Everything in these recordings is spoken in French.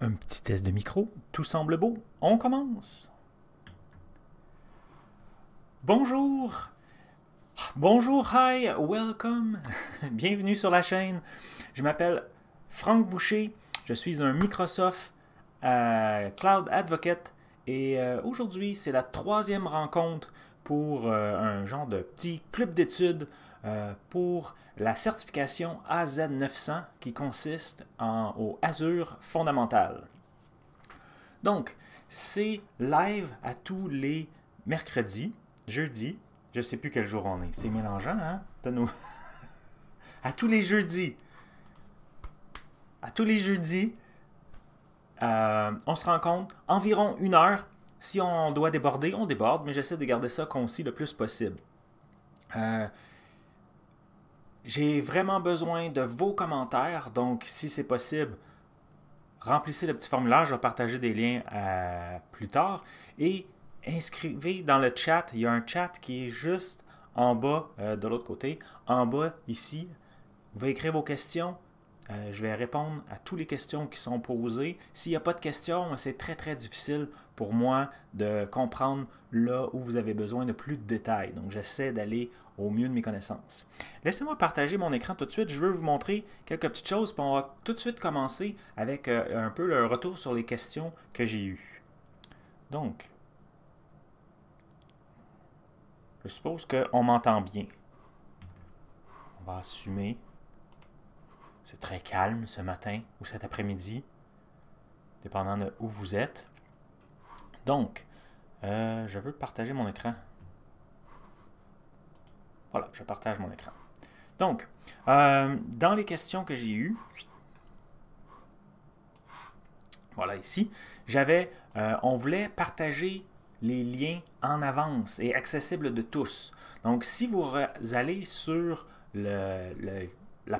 Un petit test de micro, tout semble beau, on commence. Bonjour, ah, bonjour, hi, welcome, bienvenue sur la chaîne. Je m'appelle Franck Boucher, je suis un Microsoft euh, Cloud Advocate et euh, aujourd'hui c'est la troisième rencontre pour euh, un genre de petit club d'études euh, pour la certification AZ900 qui consiste en, au Azure fondamental. Donc, c'est live à tous les mercredis, jeudi je sais plus quel jour on est. C'est mélangeant, hein? De nous. à tous les jeudis. À tous les jeudis, euh, on se rencontre environ une heure. Si on doit déborder, on déborde, mais j'essaie de garder ça concis le plus possible. Euh, j'ai vraiment besoin de vos commentaires, donc si c'est possible, remplissez le petit formulaire, je vais partager des liens euh, plus tard. Et inscrivez dans le chat, il y a un chat qui est juste en bas euh, de l'autre côté, en bas ici. Vous pouvez écrire vos questions. Euh, je vais répondre à toutes les questions qui sont posées. S'il n'y a pas de questions, c'est très très difficile pour moi de comprendre là où vous avez besoin de plus de détails. Donc, j'essaie d'aller au mieux de mes connaissances. Laissez-moi partager mon écran tout de suite. Je veux vous montrer quelques petites choses, puis on va tout de suite commencer avec euh, un peu le retour sur les questions que j'ai eues. Donc, je suppose qu'on m'entend bien. On va assumer. C'est très calme ce matin ou cet après-midi, dépendant de où vous êtes. Donc, euh, je veux partager mon écran. Voilà, je partage mon écran. Donc, euh, dans les questions que j'ai eues, voilà ici, j'avais, euh, on voulait partager les liens en avance et accessibles de tous. Donc, si vous allez sur la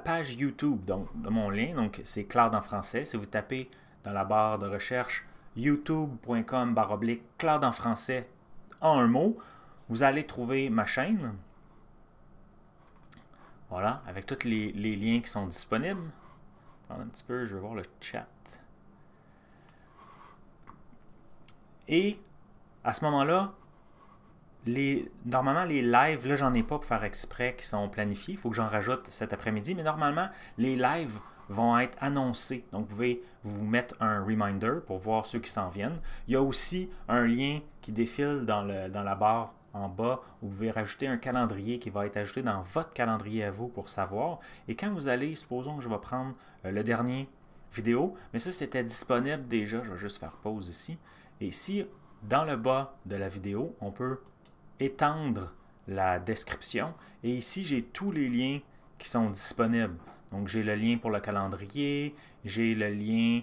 page YouTube donc, de mon lien, donc c'est clair dans français, si vous tapez dans la barre de recherche youtube.com baroblique cloud en français en un mot. Vous allez trouver ma chaîne. Voilà, avec tous les, liens qui sont disponibles. un petit peu, je vais voir le chat. Et à ce moment-là, les, normalement, les lives, là, j'en ai pas pour faire exprès, qui sont planifiés. Il faut que j'en rajoute cet après-midi. Mais normalement, les lives vont être annoncés. Donc, vous pouvez vous mettre un reminder pour voir ceux qui s'en viennent. Il y a aussi un lien qui défile dans, la barre en bas où vous pouvez rajouter un calendrier qui va être ajouté dans votre calendrier à vous pour savoir. Et quand vous allez, supposons que je vais prendre euh, le dernier vidéo, mais ça c'était disponible déjà, je vais juste faire pause ici. Et ici, dans le bas de la vidéo, on peut étendre la description. Et ici, j'ai tous les liens qui sont disponibles. Donc, j'ai le lien pour le calendrier, j'ai le lien,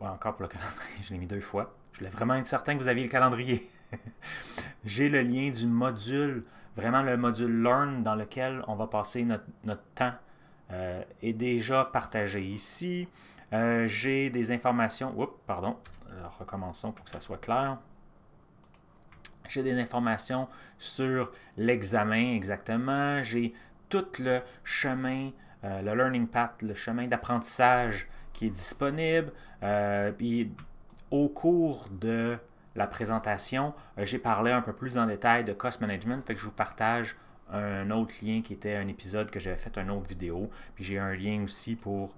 encore pour le calendrier, je l'ai mis deux fois. Je voulais vraiment être certain que vous aviez le calendrier. j'ai le lien du module, vraiment le module Learn dans lequel on va passer notre, temps euh, est déjà partagé ici. Euh, j'ai des informations, oups, pardon, Alors, recommençons pour que ça soit clair. J'ai des informations sur l'examen exactement, j'ai tout le chemin euh, le learning path, le chemin d'apprentissage qui est disponible. Euh, puis au cours de la présentation, euh, j'ai parlé un peu plus en détail de cost management, fait que je vous partage un autre lien qui était un épisode que j'avais fait, une autre vidéo. Puis j'ai un lien aussi pour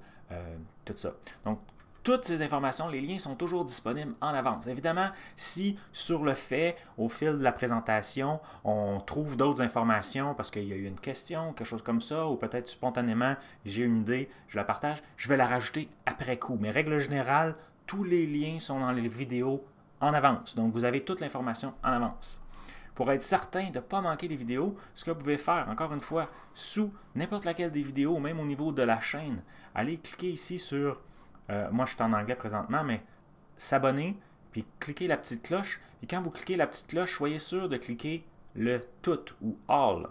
tout ça. Donc toutes ces informations, les liens sont toujours disponibles en avance. Évidemment, si sur le fait, au fil de la présentation, on trouve d'autres informations parce qu'il y a eu une question, quelque chose comme ça, ou peut-être spontanément, j'ai une idée, je la partage, je vais la rajouter après coup. Mais règle générale, tous les liens sont dans les vidéos en avance. Donc, vous avez toute l'information en avance. Pour être certain de ne pas manquer les vidéos, ce que vous pouvez faire, encore une fois, sous n'importe laquelle des vidéos, même au niveau de la chaîne, allez cliquer ici sur euh, moi, je suis en anglais présentement, mais s'abonner, puis cliquez la petite cloche. Et quand vous cliquez la petite cloche, soyez sûr de cliquer le tout ou all.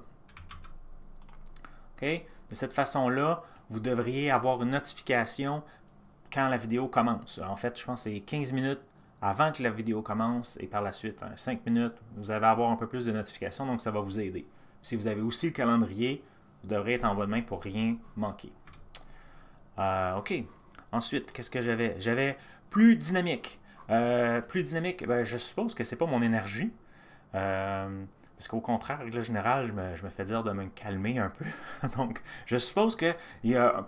Ok. De cette façon-là, vous devriez avoir une notification quand la vidéo commence. En fait, je pense que c'est 15 minutes avant que la vidéo commence et par la suite, 5 hein, minutes, vous allez avoir un peu plus de notifications, donc ça va vous aider. Si vous avez aussi le calendrier, vous devrez être en bonne main pour rien manquer. Euh, OK, Ensuite, qu'est-ce que j'avais? J'avais plus dynamique. Euh, plus dynamique, ben, je suppose que c'est pas mon énergie. Euh, parce qu'au contraire, règle général je me, fais dire de me calmer un peu. Donc, je suppose que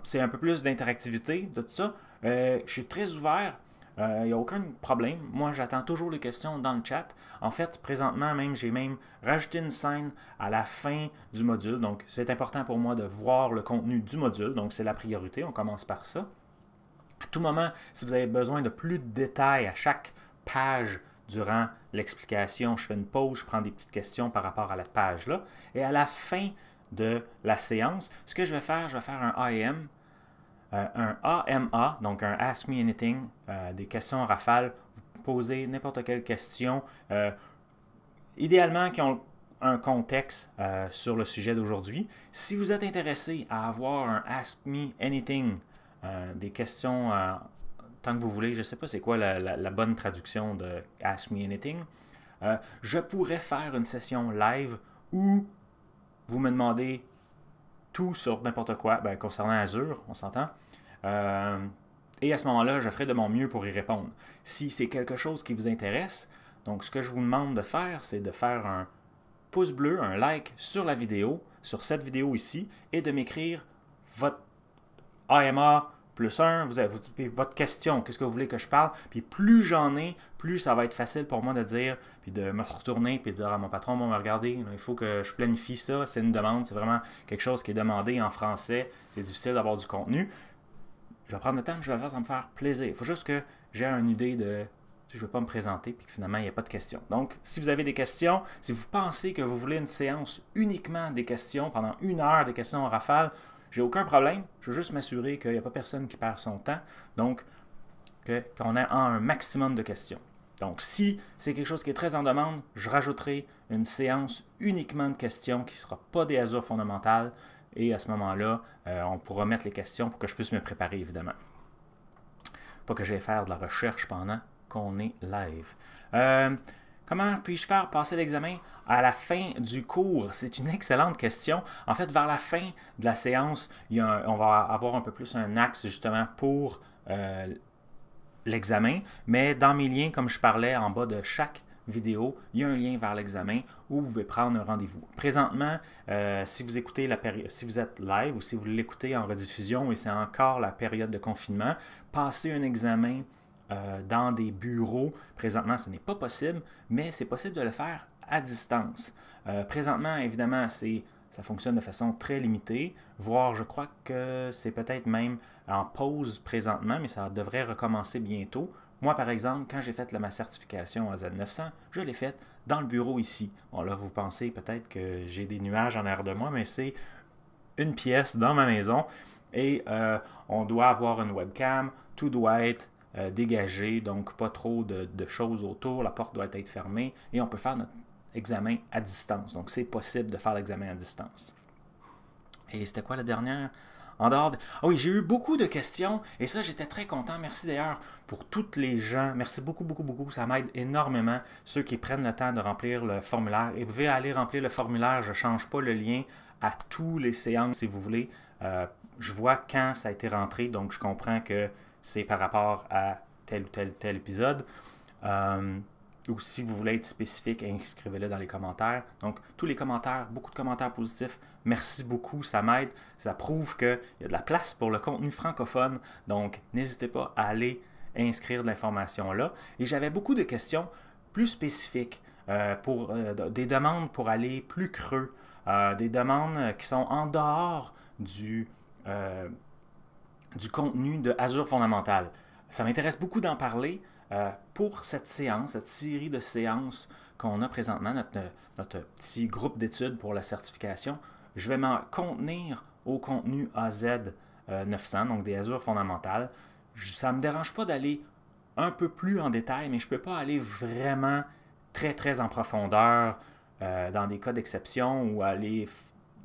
c'est un peu plus d'interactivité de tout ça. Euh, je suis très ouvert. Il n'y a aucun problème. Moi, j'attends toujours les questions dans le chat. En fait, présentement même, j'ai même rajouté une scène à la fin du module. Donc, c'est important pour moi de voir le contenu du module. Donc, c'est la priorité. On commence par ça. À tout moment, si vous avez besoin de plus de détails à chaque page durant l'explication, je fais une pause, je prends des petites questions par rapport à la page-là. Et à la fin de la séance, ce que je vais faire, je vais faire un AM, euh, un AMA, donc un Ask Me Anything, euh, des questions en rafale. Vous posez n'importe quelle question, euh, idéalement qui ont un contexte sur le sujet d'aujourd'hui. Si vous êtes intéressé à avoir un Ask Me Anything euh, des questions euh, tant que vous voulez. Je sais pas c'est quoi la, bonne traduction de Ask Me Anything. Euh, je pourrais faire une session live où vous me demandez tout sur n'importe quoi ben, concernant Azure, on s'entend. et à ce moment-là, je ferai de mon mieux pour y répondre. Si c'est quelque chose qui vous intéresse, donc ce que je vous demande de faire, c'est de faire un pouce bleu, un like sur la vidéo, sur cette vidéo ici, et de m'écrire votre AMA plus 1, vous avez votre question, qu'est-ce que vous voulez que je parle. Puis plus j'en ai, plus ça va être facile pour moi de dire, puis de me retourner, puis de dire à ah, mon patron, bon, regardez, il faut que je planifie ça, c'est une demande, c'est vraiment quelque chose qui est demandé en français, c'est difficile d'avoir du contenu. Je vais prendre le temps, je vais le faire, ça me faire plaisir. Il faut juste que j'ai une idée de je ne veux pas me présenter, puis finalement, il n'y a pas de questions. Donc, si vous avez des questions, si vous pensez que vous voulez une séance uniquement des questions, pendant une heure des questions en rafale, j'ai aucun problème. Je veux juste m'assurer qu'il n'y a pas personne qui perd son temps. Donc, qu'on a ait un maximum de questions. Donc, si c'est quelque chose qui est très en demande, je rajouterai une séance uniquement de questions qui ne sera pas des hasards fondamentales. Et à ce moment-là, euh, on pourra mettre les questions pour que je puisse me préparer, évidemment. Pas que j'aille faire de la recherche pendant qu'on est live. Euh, Comment puis-je faire passer l'examen à la fin du cours? C'est une excellente question. En fait, vers la fin de la séance, on va avoir un peu plus un axe justement pour euh, l'examen. Mais dans mes liens, comme je parlais en bas de chaque vidéo, il y a un lien vers l'examen où vous pouvez prendre un rendez-vous. Présentement, euh, si vous écoutez la période, si vous êtes live ou si vous l'écoutez en rediffusion et c'est encore la période de confinement, passer un examen euh, dans des bureaux. Présentement, ce n'est pas possible, mais c'est possible de le faire à distance. Euh, présentement, évidemment, c'est ça fonctionne de façon très limitée, voire je crois que c'est peut-être même en pause présentement, mais ça devrait recommencer bientôt. Moi, par exemple, quand j'ai fait ma certification à Z900, je l'ai faite dans le bureau ici. Bon, là, vous pensez peut-être que j'ai des nuages en arrière de moi, mais c'est une pièce dans ma maison et euh, on doit avoir une webcam, tout doit être euh, dégagé, donc pas trop de, choses autour, la porte doit être fermée et on peut faire notre examen à distance. Donc c'est possible de faire l'examen à distance. Et c'était quoi la dernière en dehors Ah oui, j'ai eu beaucoup de questions et ça, j'étais très content. Merci d'ailleurs pour toutes les gens. Merci beaucoup, beaucoup, beaucoup. Ça m'aide énormément, ceux qui prennent le temps de remplir le formulaire. Et vous pouvez aller remplir le formulaire, je ne change pas le lien à tous les séances si vous voulez. Euh, je vois quand ça a été rentré, donc je comprends que c'est par rapport à tel ou tel tel épisode. Euh, ou si vous voulez être spécifique, inscrivez-le dans les commentaires. Donc, tous les commentaires, beaucoup de commentaires positifs. Merci beaucoup, ça m'aide. Ça prouve qu'il y a de la place pour le contenu francophone. Donc, n'hésitez pas à aller inscrire l'information là. Et j'avais beaucoup de questions plus spécifiques, euh, pour, euh, des demandes pour aller plus creux, des demandes qui sont en dehors du du contenu de Azure Fondamental. Ça m'intéresse beaucoup d'en parler euh, pour cette séance, cette série de séances qu'on a présentement, notre, petit groupe d'études pour la certification. Je vais m'en contenir au contenu AZ900, euh, donc des Azure fondamentales. ça ne me dérange pas d'aller un peu plus en détail, mais je ne peux pas aller vraiment très, très en profondeur euh, dans des cas d'exception ou aller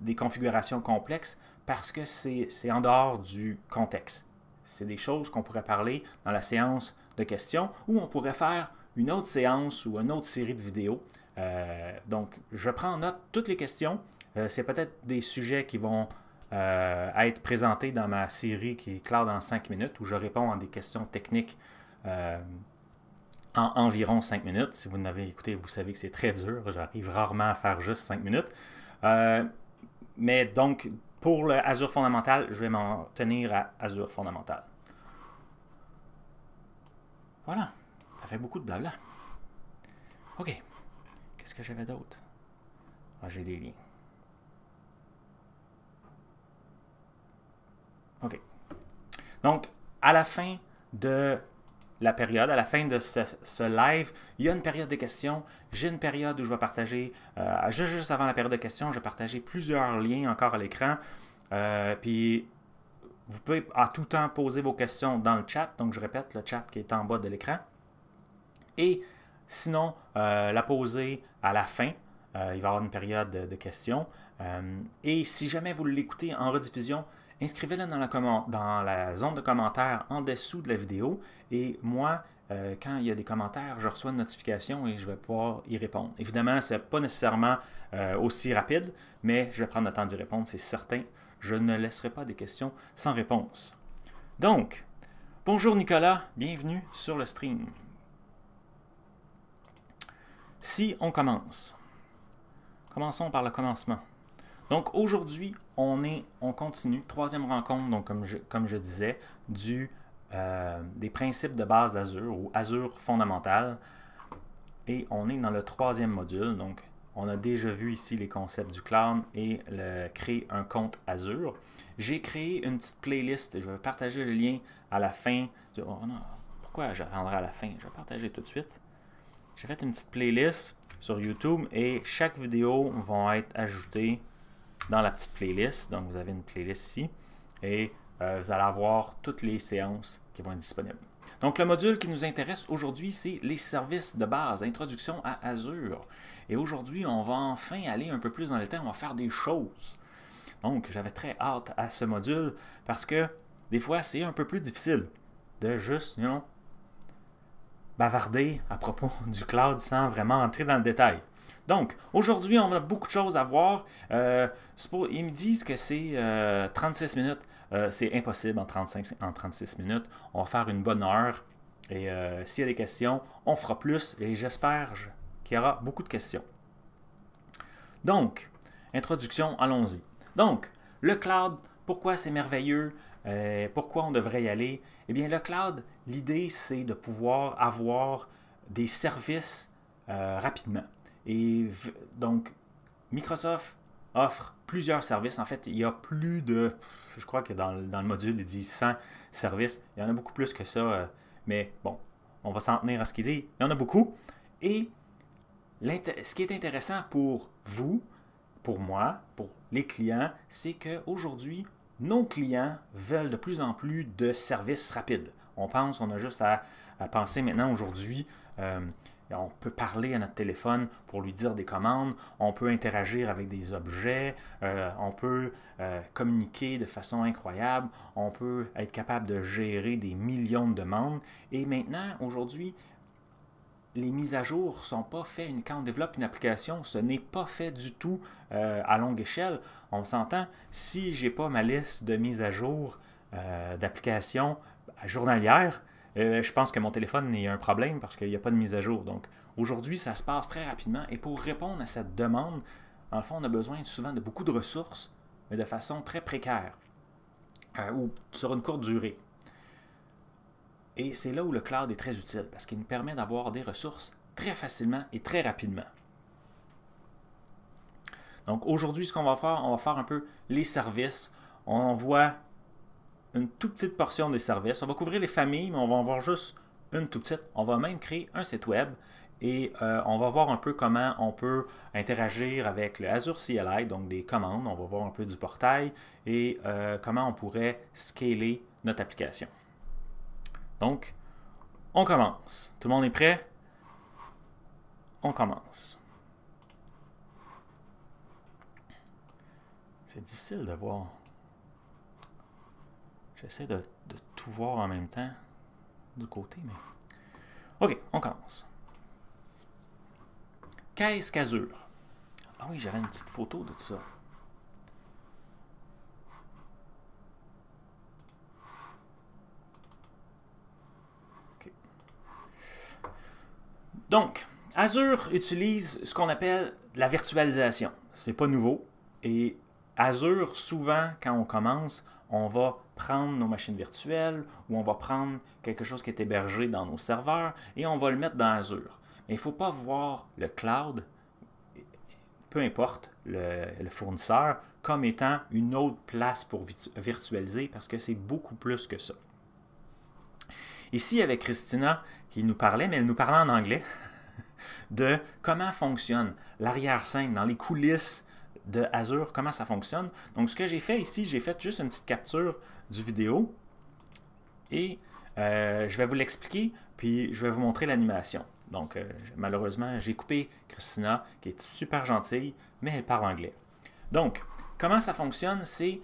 des configurations complexes parce que c'est en dehors du contexte. C'est des choses qu'on pourrait parler dans la séance de questions ou on pourrait faire une autre séance ou une autre série de vidéos. Euh, donc, je prends en note toutes les questions. Euh, c'est peut-être des sujets qui vont euh, être présentés dans ma série qui est claire dans 5 minutes où je réponds à des questions techniques en environ 5 minutes. Si vous n'avez écouté, vous savez que c'est très dur. J'arrive rarement à faire juste 5 minutes. mais donc, pour le Azure Fondamental, je vais m'en tenir à Azure Fondamental. Voilà. Ça fait beaucoup de blabla. OK. Qu'est-ce que j'avais d'autre? Ah, j'ai des liens. OK. Donc, à la fin de la période. À la fin de ce, live, il y a une période de questions. J'ai une période où je vais partager, euh, juste, avant la période de questions, je vais partager plusieurs liens encore à l'écran. Euh, puis, vous pouvez à tout temps poser vos questions dans le chat. Donc, je répète, le chat qui est en bas de l'écran. Et sinon, euh, la poser à la fin. il va y avoir une période de, de questions. et si jamais vous l'écoutez en rediffusion, inscrivez-la dans, dans, la zone de commentaires en dessous de la vidéo et moi, euh, quand il y a des commentaires, je reçois une notification et je vais pouvoir y répondre. Évidemment, ce n'est pas nécessairement euh, aussi rapide, mais je vais prendre le temps d'y répondre, c'est certain. Je ne laisserai pas des questions sans réponse. Donc, bonjour Nicolas, bienvenue sur le stream. Si on commence, commençons par le commencement. Donc aujourd'hui, on, est, on continue. Troisième rencontre, donc comme je, comme je disais, du, euh, des principes de base d'Azure ou Azure fondamental. Et on est dans le troisième module. Donc, on a déjà vu ici les concepts du cloud et le, créer un compte Azure. J'ai créé une petite playlist. Je vais partager le lien à la fin. Du, oh pourquoi j'attendrai à la fin? Je vais partager tout de suite. J'ai fait une petite playlist sur YouTube et chaque vidéo va être ajoutée dans la petite playlist. Donc, vous avez une playlist ici et euh, vous allez avoir toutes les séances qui vont être disponibles. Donc, le module qui nous intéresse aujourd'hui, c'est les services de base, introduction à Azure. Et aujourd'hui, on va enfin aller un peu plus dans le temps, on va faire des choses. Donc, j'avais très hâte à ce module parce que des fois, c'est un peu plus difficile de juste, non bavarder à propos du cloud sans vraiment entrer dans le détail. Donc, aujourd'hui, on a beaucoup de choses à voir. Euh, ils me disent que c'est 36 euh, minutes. Euh, c'est impossible en, 35, en 36 minutes. On va faire une bonne heure. Et s'il y a des questions, on fera plus. Et j'espère qu'il y aura beaucoup de questions. Donc, introduction, allons-y. Donc, le cloud, pourquoi c'est merveilleux? pourquoi on devrait y aller? Eh bien, le cloud, l'idée, c'est de pouvoir avoir des services rapidement. Et donc, Microsoft offre plusieurs services. En fait, il y a plus de, je crois que dans, le module, il dit 100 services. Il y en a beaucoup plus que ça. Euh, mais bon, on va s'en tenir à ce qu'il dit. Il y en a beaucoup. Et ce qui est intéressant pour vous, pour moi, pour les clients, c'est qu'aujourd'hui, nos clients veulent de plus en plus de services rapides. On pense, on a juste à, penser maintenant aujourd'hui, euh, on peut parler à notre téléphone pour lui dire des commandes, on peut interagir avec des objets, euh, on peut euh, communiquer de façon incroyable, on peut être capable de gérer des millions de demandes. Et maintenant, aujourd'hui, les mises à jour ne sont pas faites. Quand on développe une application, ce n'est pas fait du tout euh, à longue échelle. On s'entend, si je n'ai pas ma liste de mises à jour d'applications journalières, euh, je pense que mon téléphone est un problème parce qu'il n'y a pas de mise à jour. Donc aujourd'hui, ça se passe très rapidement. Et pour répondre à cette demande, en fond, on a besoin souvent de beaucoup de ressources, mais de façon très précaire euh, ou sur une courte durée. Et c'est là où le cloud est très utile parce qu'il nous permet d'avoir des ressources très facilement et très rapidement. Donc aujourd'hui, ce qu'on va faire, on va faire un peu les services. On voit une toute petite portion des services. On va couvrir les familles, mais on va en voir juste une toute petite. On va même créer un site web et euh, on va voir un peu comment on peut interagir avec le Azure CLI, donc des commandes. On va voir un peu du portail et euh, comment on pourrait scaler notre application. Donc, on commence. Tout le monde est prêt? On commence. C'est difficile de voir. J'essaie de, tout voir en même temps du côté, mais. Ok, on commence. Caisse casure. Ah oui, j'avais une petite photo de ça. OK. Donc, Azure utilise ce qu'on appelle la virtualisation. C'est pas nouveau. Et Azure, souvent, quand on commence, on va prendre nos machines virtuelles ou on va prendre quelque chose qui est hébergé dans nos serveurs et on va le mettre dans Azure. Mais il ne faut pas voir le cloud, peu importe le, fournisseur, comme étant une autre place pour virtualiser parce que c'est beaucoup plus que ça. Ici, avec Christina qui nous parlait, mais elle nous parlait en anglais, de comment fonctionne l'arrière-scène dans les coulisses de Azure, comment ça fonctionne. Donc, ce que j'ai fait ici, j'ai fait juste une petite capture du vidéo et euh, je vais vous l'expliquer, puis je vais vous montrer l'animation. Donc, euh, malheureusement, j'ai coupé Christina, qui est super gentille, mais elle parle anglais. Donc, comment ça fonctionne, c'est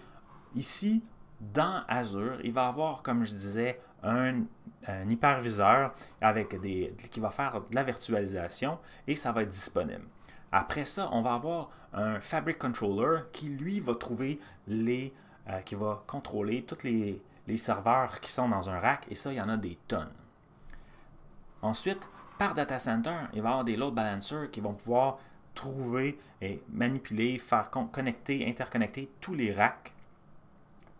ici, dans Azure, il va avoir, comme je disais, un, un hyperviseur avec des, qui va faire de la virtualisation et ça va être disponible. Après ça, on va avoir un Fabric Controller qui, lui, va trouver les... Euh, qui va contrôler tous les, les serveurs qui sont dans un rack, et ça, il y en a des tonnes. Ensuite, par data center, il va y avoir des load balancers qui vont pouvoir trouver et manipuler, faire connecter, interconnecter tous les racks.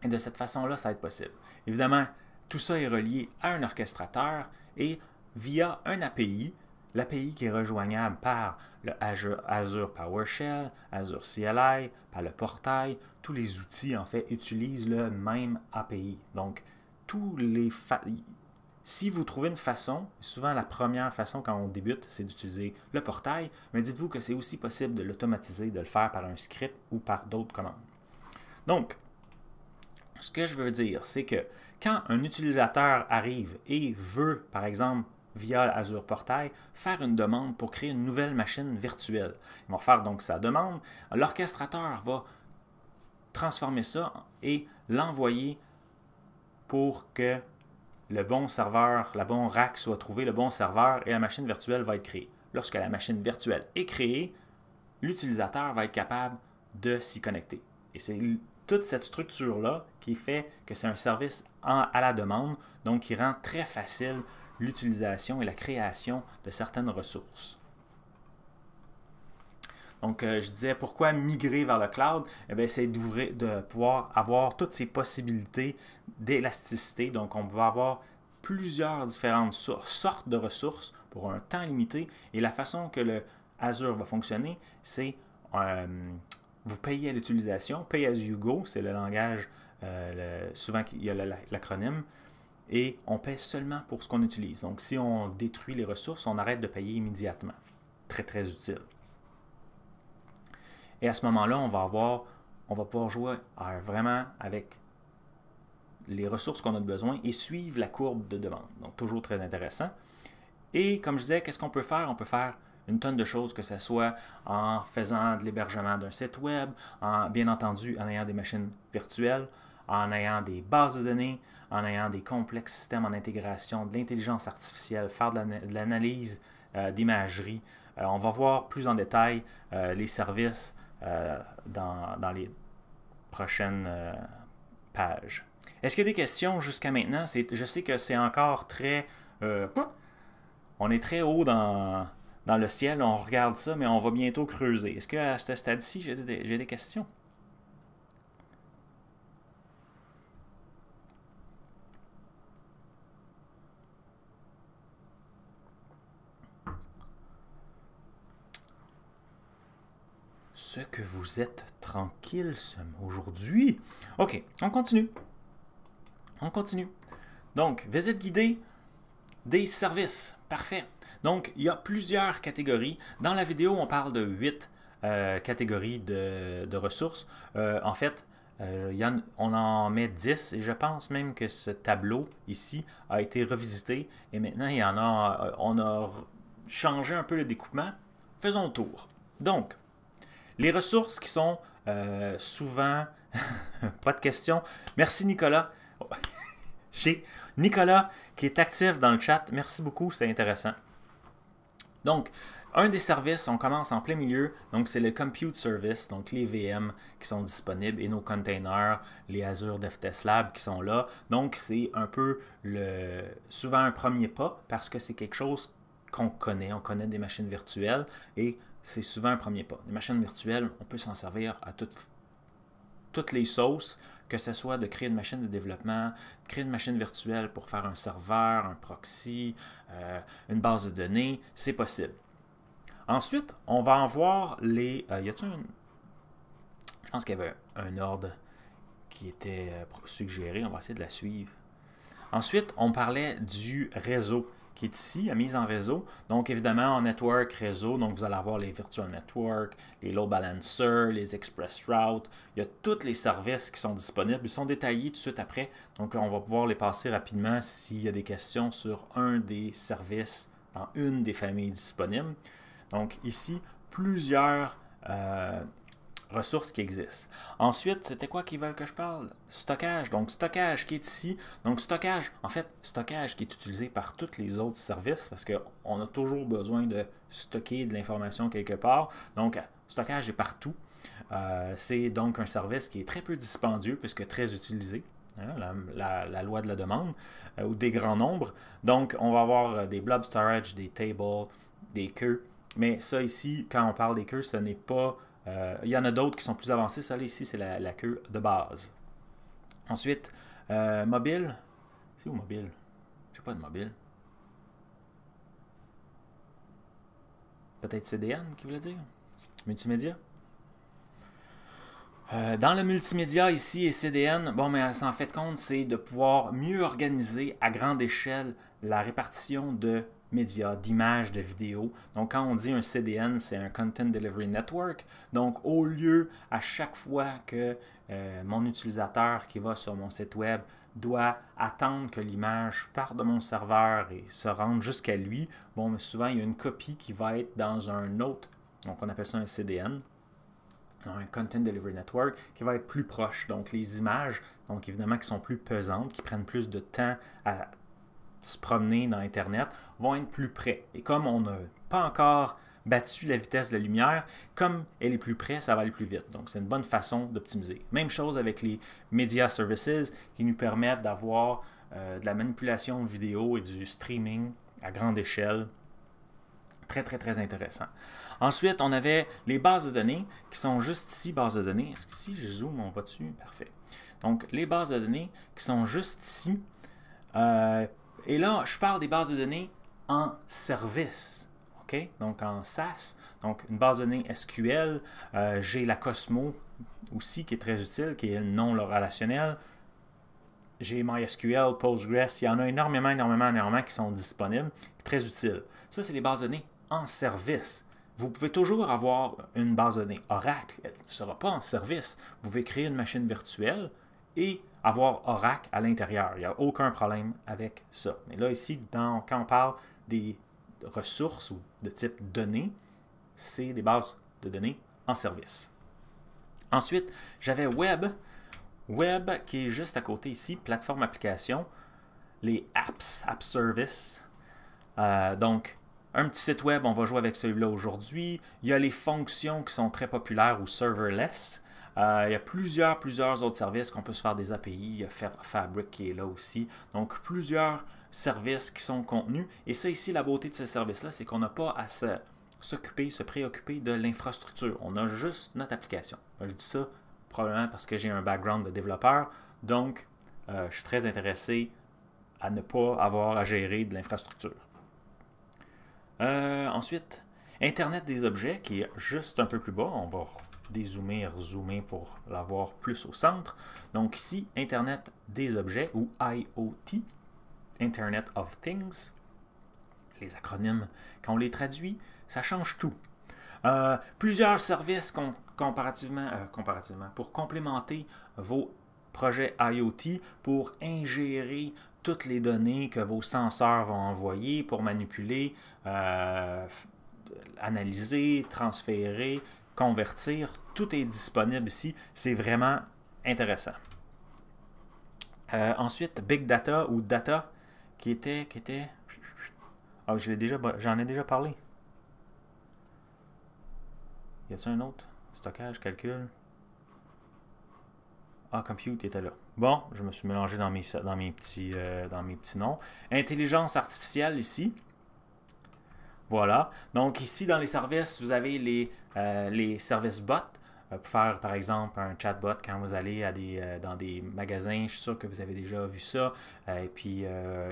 Et de cette façon-là, ça va être possible. Évidemment, tout ça est relié à un orchestrateur et via un API, L'API qui est rejoignable par le Azure PowerShell, Azure CLI, par le portail, tous les outils en fait utilisent le même API. Donc, tous les si vous trouvez une façon, souvent la première façon quand on débute, c'est d'utiliser le portail, mais dites-vous que c'est aussi possible de l'automatiser, de le faire par un script ou par d'autres commandes. Donc, ce que je veux dire, c'est que quand un utilisateur arrive et veut, par exemple, via Azure Portail, faire une demande pour créer une nouvelle machine virtuelle. Ils vont faire donc sa demande. L'orchestrateur va transformer ça et l'envoyer pour que le bon serveur, la bon rack soit trouvé, le bon serveur et la machine virtuelle va être créée. Lorsque la machine virtuelle est créée, l'utilisateur va être capable de s'y connecter. Et c'est toute cette structure-là qui fait que c'est un service à la demande, donc qui rend très facile l'utilisation et la création de certaines ressources. Donc, euh, je disais, pourquoi migrer vers le cloud? Eh c'est d'ouvrir, de pouvoir avoir toutes ces possibilités d'élasticité. Donc, on va avoir plusieurs différentes sortes de ressources pour un temps limité. Et la façon que le Azure va fonctionner, c'est euh, vous payez l'utilisation, pay as you go, c'est le langage, euh, souvent il y a l'acronyme, et on paie seulement pour ce qu'on utilise. Donc, si on détruit les ressources, on arrête de payer immédiatement. Très, très utile. Et à ce moment-là, on va avoir, on va pouvoir jouer vraiment avec les ressources qu'on a besoin et suivre la courbe de demande. Donc, toujours très intéressant. Et comme je disais, qu'est-ce qu'on peut faire? On peut faire une tonne de choses, que ce soit en faisant de l'hébergement d'un site web, en, bien entendu en ayant des machines virtuelles, en ayant des bases de données, en ayant des complexes systèmes en intégration, de l'intelligence artificielle, faire de l'analyse euh, d'imagerie. Euh, on va voir plus en détail euh, les services dans, les prochaines pages. Est-ce qu'il y a des questions jusqu'à maintenant? Je sais que c'est encore très... on est très haut dans, dans le ciel, on regarde ça, mais on va bientôt creuser. Est-ce qu'à ce, ce stade-ci, j'ai des questions? que vous êtes tranquille aujourd'hui? OK, on continue. On continue. Donc, visite guidée des services. Parfait. Donc, il y a plusieurs catégories. Dans la vidéo, on parle de huit euh, catégories de, ressources. Euh, en fait, euh, y en, on en met 10 et je pense même que ce tableau ici a été revisité et maintenant il y en a, euh, on a changé un peu le découpement. Faisons le tour. Donc, les ressources qui sont euh, souvent... pas de questions. Merci Nicolas. chez Nicolas qui est actif dans le chat. Merci beaucoup, c'est intéressant. Donc, un des services, on commence en plein milieu, donc c'est le Compute Service, donc les VM qui sont disponibles et nos containers, les Azure DevTest Lab qui sont là. Donc, c'est un peu le, souvent un premier pas parce que c'est quelque chose qu'on connaît, on connaît des machines virtuelles et c'est souvent un premier pas. Les machines virtuelles, on peut s'en servir à toutes, toutes les sauces, que ce soit de créer une machine de développement, créer une machine virtuelle pour faire un serveur, un proxy, euh, une base de données, c'est possible. Ensuite, on va en voir les... Euh, y a une... Je pense qu'il y avait un ordre qui était euh, suggéré, on va essayer de la suivre. Ensuite, on parlait du réseau qui est ici, à mise en réseau. Donc, évidemment, en network, réseau, donc vous allez avoir les virtual network, les load balancers, les express routes. Il y a tous les services qui sont disponibles. Ils sont détaillés tout de suite après. Donc, on va pouvoir les passer rapidement s'il y a des questions sur un des services dans une des familles disponibles. Donc, ici, plusieurs euh, ressources qui existent. Ensuite, c'était quoi qu'ils veulent que je parle? Stockage. Donc, stockage qui est ici. Donc, stockage, en fait, stockage qui est utilisé par toutes les autres services parce qu'on a toujours besoin de stocker de l'information quelque part. Donc, stockage est partout. Euh, c'est donc un service qui est très peu dispendieux puisque très utilisé. Hein, la, loi de la demande euh, ou des grands nombres. Donc, on va avoir euh, des blob storage, des tables, des queues. Mais ça ici, quand on parle des queues, ce n'est pas euh, il y en a d'autres qui sont plus avancés. Ça, là ici, c'est la, queue de base. Ensuite, euh, mobile. C'est où mobile? J'ai pas de mobile. Peut-être CDN qui voulait dire? Multimédia? Euh, dans le multimédia ici et CDN, bon, mais en fait compte, c'est de pouvoir mieux organiser à grande échelle la répartition de médias, d'images, de vidéos. Donc, quand on dit un CDN, c'est un Content Delivery Network. Donc, au lieu, à chaque fois que euh, mon utilisateur qui va sur mon site web doit attendre que l'image parte de mon serveur et se rende jusqu'à lui, bon, mais souvent, il y a une copie qui va être dans un autre. Donc, on appelle ça un CDN un Content Delivery Network qui va être plus proche. Donc, les images, donc évidemment, qui sont plus pesantes, qui prennent plus de temps à se promener dans Internet vont être plus près. Et comme on n'a pas encore battu la vitesse de la lumière, comme elle est plus près, ça va aller plus vite. Donc, c'est une bonne façon d'optimiser. Même chose avec les Media Services qui nous permettent d'avoir euh, de la manipulation vidéo et du streaming à grande échelle. Très, très, très intéressant. Ensuite, on avait les bases de données qui sont juste ici, bases de données. Est-ce que si je zoome, on voit dessus? Parfait. Donc, les bases de données qui sont juste ici, euh, et là, je parle des bases de données en service. ok Donc en SaaS, donc une base de données SQL, euh, j'ai la Cosmo aussi qui est très utile, qui est non relationnel. J'ai MySQL, Postgres, il y en a énormément, énormément, énormément qui sont disponibles, très utiles. Ça, c'est les bases de données en service. Vous pouvez toujours avoir une base de données Oracle, elle ne sera pas en service. Vous pouvez créer une machine virtuelle et avoir Oracle à l'intérieur. Il n'y a aucun problème avec ça. Mais là, ici, quand on parle des ressources ou de type données, c'est des bases de données en service. Ensuite, j'avais Web. Web qui est juste à côté ici, plateforme application, les apps, app service. Euh, donc, un petit site web, on va jouer avec celui-là aujourd'hui. Il y a les fonctions qui sont très populaires ou serverless. Euh, il y a plusieurs, plusieurs autres services qu'on peut se faire des API. Il y a Fabric qui est là aussi. Donc, plusieurs services qui sont contenus. Et ça, ici, la beauté de ce service-là, c'est qu'on n'a pas à s'occuper, se préoccuper de l'infrastructure. On a juste notre application. Je dis ça probablement parce que j'ai un background de développeur. Donc, euh, je suis très intéressé à ne pas avoir à gérer de l'infrastructure. Euh, ensuite, Internet des objets, qui est juste un peu plus bas. On va dézoomer, rezoomer pour l'avoir plus au centre. Donc ici, Internet des objets ou IoT, Internet of Things, les acronymes, quand on les traduit, ça change tout. Euh, plusieurs services euh, comparativement, pour complémenter vos projets IoT, pour ingérer toutes les données que vos senseurs vont envoyer, pour manipuler, euh, analyser, transférer, convertir. Tout est disponible ici. C'est vraiment intéressant. Euh, ensuite, Big Data ou Data, qui était... Qui était... Ah, j'en ai, déjà parlé. Y a-t-il un autre? Stockage, calcul. Ah, Compute était là. Bon, je me suis mélangé dans mes, dans mes, petits, euh, dans mes petits noms. Intelligence artificielle ici. Voilà. Donc ici, dans les services, vous avez les, euh, les services bots euh, pour faire par exemple un chatbot quand vous allez à des, euh, dans des magasins, je suis sûr que vous avez déjà vu ça. et puis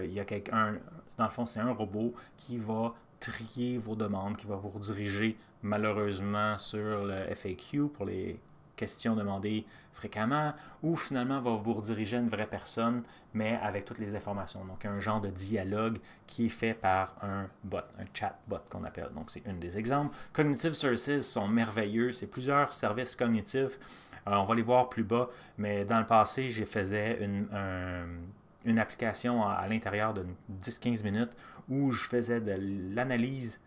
il y a quelqu'un, dans le fond c'est un robot qui va trier vos demandes, qui va vous rediriger malheureusement sur le FAQ pour les questions demandées fréquemment, ou finalement va vous rediriger une vraie personne, mais avec toutes les informations. Donc, un genre de dialogue qui est fait par un bot, un chatbot qu'on appelle. Donc, c'est un des exemples. Cognitive Services sont merveilleux. C'est plusieurs services cognitifs. Euh, on va les voir plus bas, mais dans le passé, je faisais une, application à, l'intérieur de 10-15 minutes où je faisais de l'analyse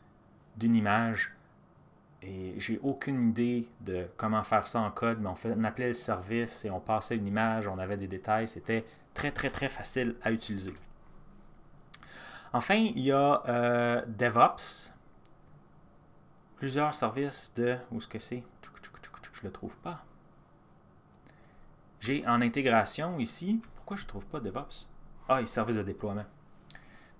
d'une image et j'ai aucune idée de comment faire ça en code, mais on, fait, appelait le service et on passait une image, on avait des détails, c'était très très très facile à utiliser. Enfin, il y a euh, DevOps, plusieurs services de... Où est-ce que c'est? Je le trouve pas. J'ai en intégration ici, pourquoi je ne trouve pas DevOps? Ah, il service de déploiement.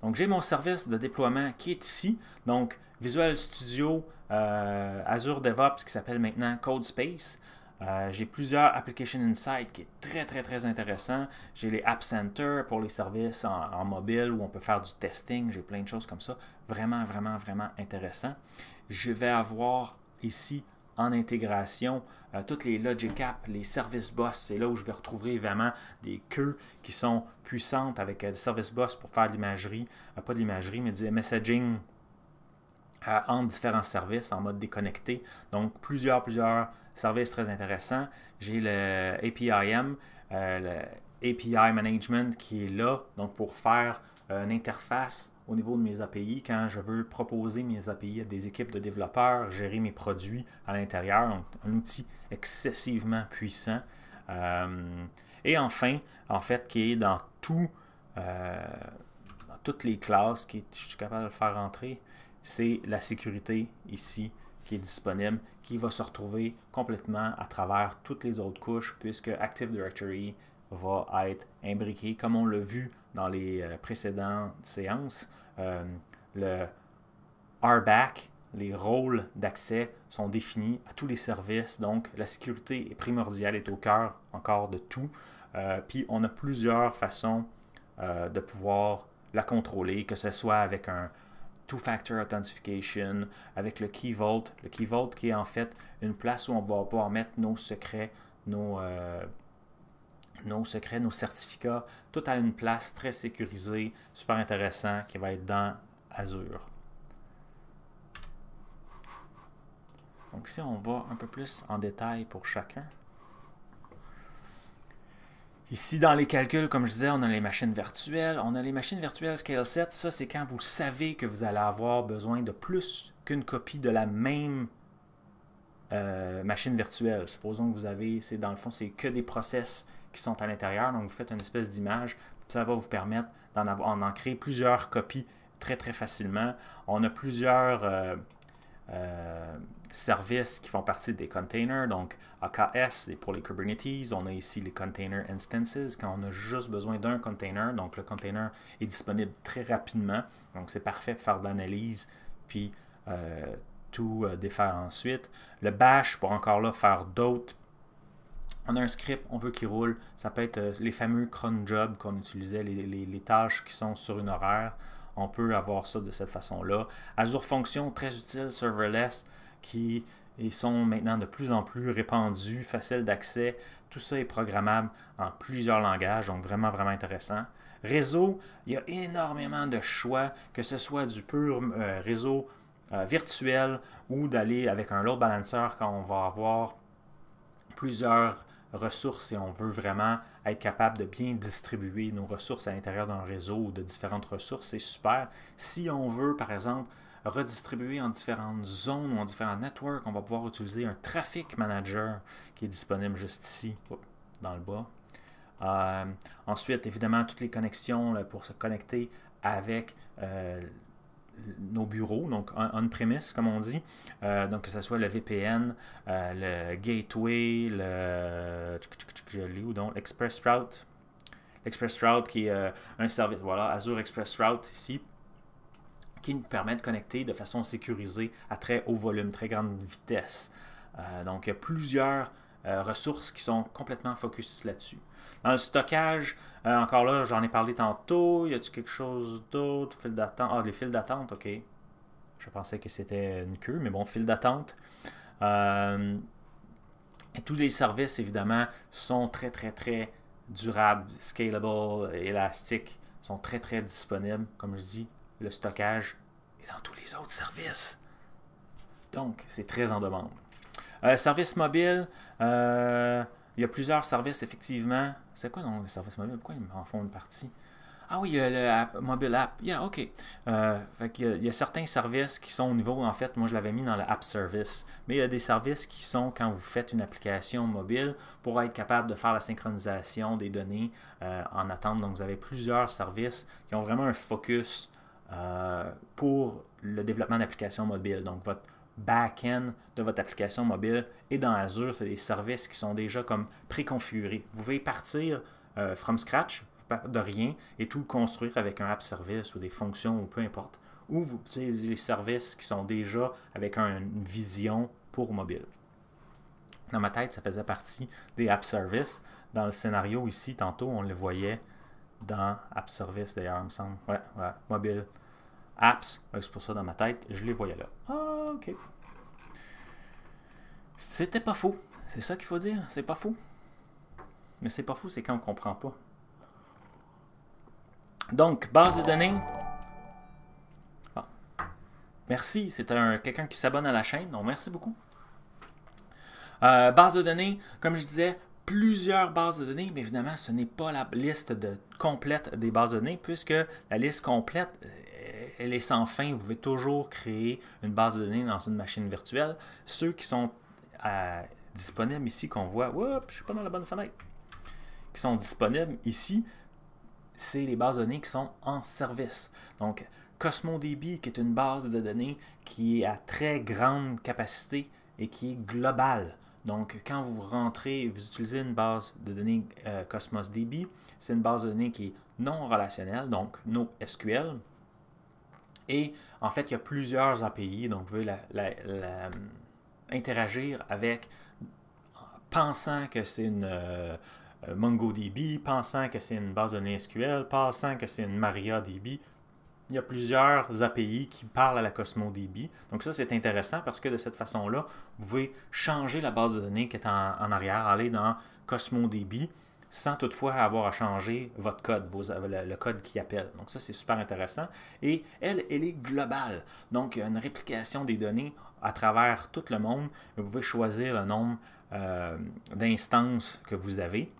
Donc, j'ai mon service de déploiement qui est ici. Donc, Visual Studio euh, Azure DevOps qui s'appelle maintenant CodeSpace. space euh, j'ai plusieurs Application Insight qui est très, très, très intéressant. J'ai les App Center pour les services en, en, mobile où on peut faire du testing. J'ai plein de choses comme ça. Vraiment, vraiment, vraiment intéressant. Je vais avoir ici en intégration, euh, toutes les Logic Apps, les services boss. C'est là où je vais retrouver vraiment des queues qui sont puissantes avec le euh, service services boss pour faire de l'imagerie, euh, pas de l'imagerie, mais du messaging en différents services, en mode déconnecté. Donc plusieurs, plusieurs services très intéressants. J'ai le APIM, le API Management qui est là, donc pour faire une interface au niveau de mes API quand je veux proposer mes API à des équipes de développeurs, gérer mes produits à l'intérieur. un outil excessivement puissant. Euh, et enfin, en fait, qui est dans tout, euh, toutes les classes qui je suis capable de faire rentrer c'est la sécurité ici qui est disponible, qui va se retrouver complètement à travers toutes les autres couches, puisque Active Directory, va être imbriqué, comme on l'a vu dans les euh, précédentes séances. Euh, le RBAC, les rôles d'accès sont définis à tous les services, donc la sécurité est primordiale, est au cœur encore de tout. Euh, puis on a plusieurs façons de pouvoir la contrôler, que ce soit avec un two-factor authentication, avec le key vault, le key vault qui est en fait une place où on va pouvoir mettre nos secrets, nos nos secrets, nos certificats, tout à une place très sécurisée, super intéressant, qui va être dans Azure. Donc si on va un peu plus en détail pour chacun. Ici, dans les calculs, comme je disais, on a les machines virtuelles. On a les machines virtuelles Scale set. Ça, c'est quand vous savez que vous allez avoir besoin de plus qu'une copie de la même euh, machine virtuelle. Supposons que vous avez, c'est dans le fond, c'est que des process qui sont à l'intérieur. Donc, vous faites une espèce d'image. Ça va vous permettre d'en avoir, en, créer plusieurs copies très, très facilement. On a plusieurs euh, euh, services qui font partie des containers. Donc, AKS pour les Kubernetes. On a ici les container instances quand on a juste besoin d'un container. Donc, le container est disponible très rapidement. Donc, c'est parfait pour faire de l'analyse puis euh, tout défaire ensuite. Le bash pour encore là faire d'autres on a un script, on veut qu'il roule. Ça peut être euh, les fameux cron jobs qu'on utilisait, les, tâches qui sont sur une horaire. On peut avoir ça de cette façon-là. Azure Function, très utile, serverless, qui ils sont maintenant de plus en plus répandus, faciles d'accès. Tout ça est programmable en plusieurs langages, donc vraiment, vraiment intéressant. Réseau, il y a énormément de choix, que ce soit du pur euh, réseau euh, virtuel ou d'aller avec un load balancer quand on va avoir plusieurs ressources et on veut vraiment être capable de bien distribuer nos ressources à l'intérieur d'un réseau de différentes ressources, c'est super. Si on veut, par exemple, redistribuer en différentes zones ou en différents networks, on va pouvoir utiliser un traffic manager qui est disponible juste ici, dans le bas. Euh, ensuite, évidemment, toutes les connexions pour se connecter avec euh, nos bureaux, donc on-premise, comme on dit. Euh, donc, que ce soit le VPN, euh, le Gateway, le. Route. L'Express Route qui est euh, un service, voilà, Azure Express Route ici, qui nous permet de connecter de façon sécurisée à très haut volume, très grande vitesse. donc, plusieurs ressources qui sont complètement focus là-dessus. Dans le stockage, euh, encore là, j'en ai parlé tantôt. Y a-t-il quelque chose d'autre? Fil d'attente. Ah, les files d'attente, ok. Je pensais que c'était une queue, mais bon, fil d'attente. Euh, et tous les services, évidemment, sont très, très, très durables, scalable, élastiques, sont très, très disponibles. Comme je dis, le stockage est dans tous les autres services. Donc, c'est très en demande. Euh, service mobile, euh, il y a plusieurs services, effectivement. C'est quoi donc les services mobiles? Pourquoi ils en font une partie? Ah oui, il y le app, mobile app. Yeah, OK. Euh, fait il, y a, certains services qui sont au niveau, en fait, moi je l'avais mis dans le app service, mais il y a des services qui sont quand vous faites une application mobile pour être capable de faire la synchronisation des données euh, en attente. Donc vous avez plusieurs services qui ont vraiment un focus euh, pour le développement d'applications mobiles. Donc votre back-end de votre application mobile. Et dans Azure, c'est des services qui sont déjà comme préconfigurés. Vous pouvez partir euh, from scratch, de rien, et tout construire avec un app service ou des fonctions ou peu importe. Ou vous utilisez les services qui sont déjà avec une vision pour mobile. Dans ma tête, ça faisait partie des app services. Dans le scénario ici, tantôt, on le voyait dans App Service d'ailleurs, il me semble. Ouais, ouais, mobile apps, c'est pour ça dans ma tête, je les voyais là. Ah, ok. C'était pas faux. C'est ça qu'il faut dire, c'est pas faux. Mais c'est pas faux, c'est quand on comprend pas. Donc, base de données. Ah. Merci, c'est un, quelqu'un qui s'abonne à la chaîne, donc merci beaucoup. Euh, base de données, comme je disais, plusieurs bases de données, mais évidemment, ce n'est pas la liste de, complète des bases de données, puisque la liste complète, elle est sans fin. Vous pouvez toujours créer une base de données dans une machine virtuelle. Ceux qui sont euh, disponibles ici, qu'on voit, je ne suis pas dans la bonne fenêtre, qui sont disponibles ici, c'est les bases de données qui sont en service. Donc, CosmoDB, qui est une base de données qui est à très grande capacité et qui est globale. Donc, quand vous rentrez vous utilisez une base de données euh, Cosmos c'est une base de données qui est non relationnelle, donc sql et en fait, il y a plusieurs API, donc vous pouvez euh, interagir avec pensant que c'est une euh, MongoDB, pensant que c'est une base de données SQL, pensant que c'est une MariaDB. Il y a plusieurs API qui parlent à la CosmoDB. Donc ça, c'est intéressant parce que de cette façon-là, vous pouvez changer la base de données qui est en, en arrière, aller dans CosmoDB, sans toutefois avoir à changer votre code, euh, le, code qui appelle. Donc ça, c'est super intéressant. Et elle, elle est globale. Donc, une réplication des données à travers tout le monde. Vous pouvez choisir le nombre euh, d'instances que vous avez.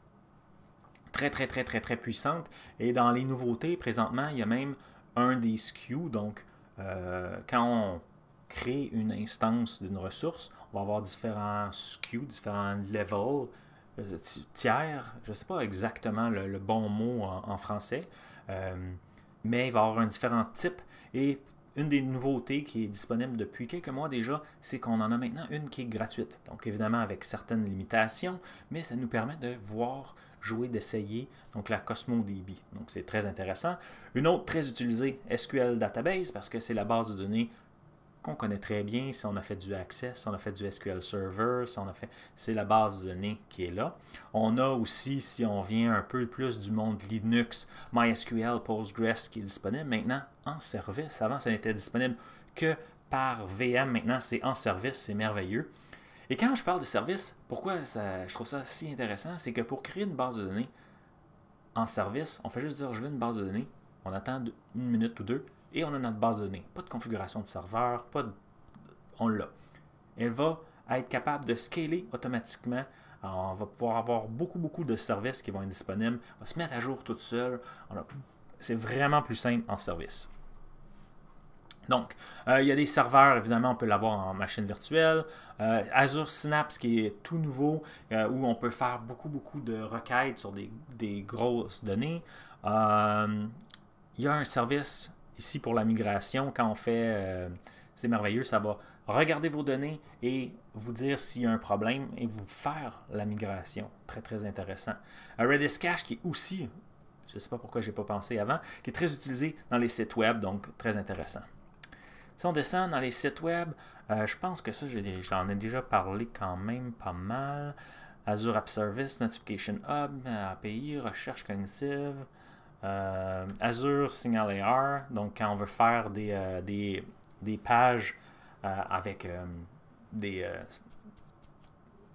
Très, très, très, très, très puissante. Et dans les nouveautés, présentement, il y a même un des SKU. Donc, euh, quand on crée une instance d'une ressource, on va avoir différents SKU, différents levels euh, tiers, je ne sais pas exactement le, bon mot en, français, euh, mais il va avoir un différent type. Et une des nouveautés qui est disponible depuis quelques mois déjà, c'est qu'on en a maintenant une qui est gratuite. Donc évidemment avec certaines limitations, mais ça nous permet de voir jouer, d'essayer, donc la Cosmo DB. Donc c'est très intéressant. Une autre très utilisée, SQL Database, parce que c'est la base de données qu'on connaît très bien, si on a fait du Access, on a fait du SQL Server, si on a fait, c'est la base de données qui est là. On a aussi, si on vient un peu plus du monde Linux, MySQL, Postgres qui est disponible maintenant en service. Avant, ça n'était disponible que par VM. Maintenant, c'est en service, c'est merveilleux. Et quand je parle de service, pourquoi je trouve ça si intéressant, c'est que pour créer une base de données en service, on fait juste dire je veux une base de données, on attend une minute ou deux, et on a notre base de données. Pas de configuration de serveur, pas on l'a. Elle va être capable de scaler automatiquement. on va pouvoir avoir beaucoup, beaucoup de services qui vont être disponibles. On va se mettre à jour toute seule. C'est vraiment plus simple en service. Donc, euh, il y a des serveurs, évidemment, on peut l'avoir en machine virtuelle. Euh, Azure Synapse, qui est tout nouveau, euh, où on peut faire beaucoup, beaucoup de requêtes sur des, des grosses données. il y a un service ici pour la migration, quand on fait euh, c'est merveilleux, ça va regarder vos données et vous dire s'il y a un problème et vous faire la migration. Très, très intéressant. Un Redis Cache qui est aussi, je ne sais pas pourquoi je n'ai pas pensé avant, qui est très utilisé dans les sites web, donc très intéressant. Si on descend dans les sites web, euh, je pense que ça, j'en ai déjà parlé quand même pas mal. Azure App Service, Notification Hub, API, recherche cognitive, euh, Azure Signal AR, donc quand on veut faire des, euh, des, pages euh, avec euh, des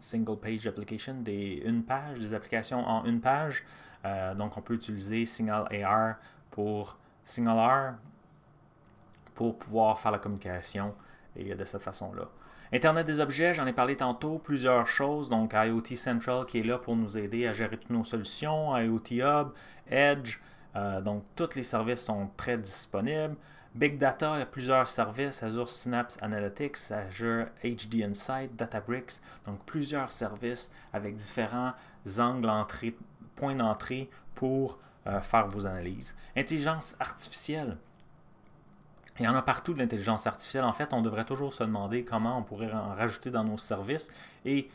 single page application, des, une page, des applications en une page, donc on peut utiliser Signal AR pour Signal R pour pouvoir faire la communication et de cette façon-là. Internet des objets, j'en ai parlé tantôt, plusieurs choses, donc IoT Central qui est là pour nous aider à gérer toutes nos solutions, IoT Hub, Edge, euh, donc, tous les services sont très disponibles. Big Data, il y a plusieurs services, Azure Synapse Analytics, Azure HD Insight, Databricks, donc plusieurs services avec différents angles, d'entrée points d'entrée pour euh, faire vos analyses. Intelligence artificielle. Il y en a partout de l'intelligence artificielle. En fait, on devrait toujours se demander comment on pourrait en rajouter dans nos services et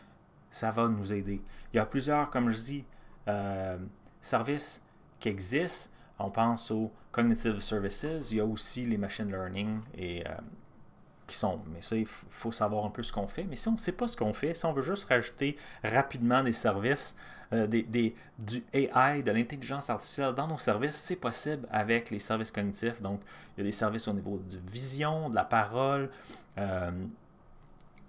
ça va nous aider. Il y a plusieurs, comme je dis, euh, services qui existent. On pense aux cognitive services, il y a aussi les machine learning et euh, qui sont, mais ça, il faut savoir un peu ce qu'on fait. Mais si on ne sait pas ce qu'on fait, si on veut juste rajouter rapidement des services, euh, des, du AI, de l'intelligence artificielle dans nos services, c'est possible avec les services cognitifs. Donc, il y a des services au niveau de vision, de la parole, euh,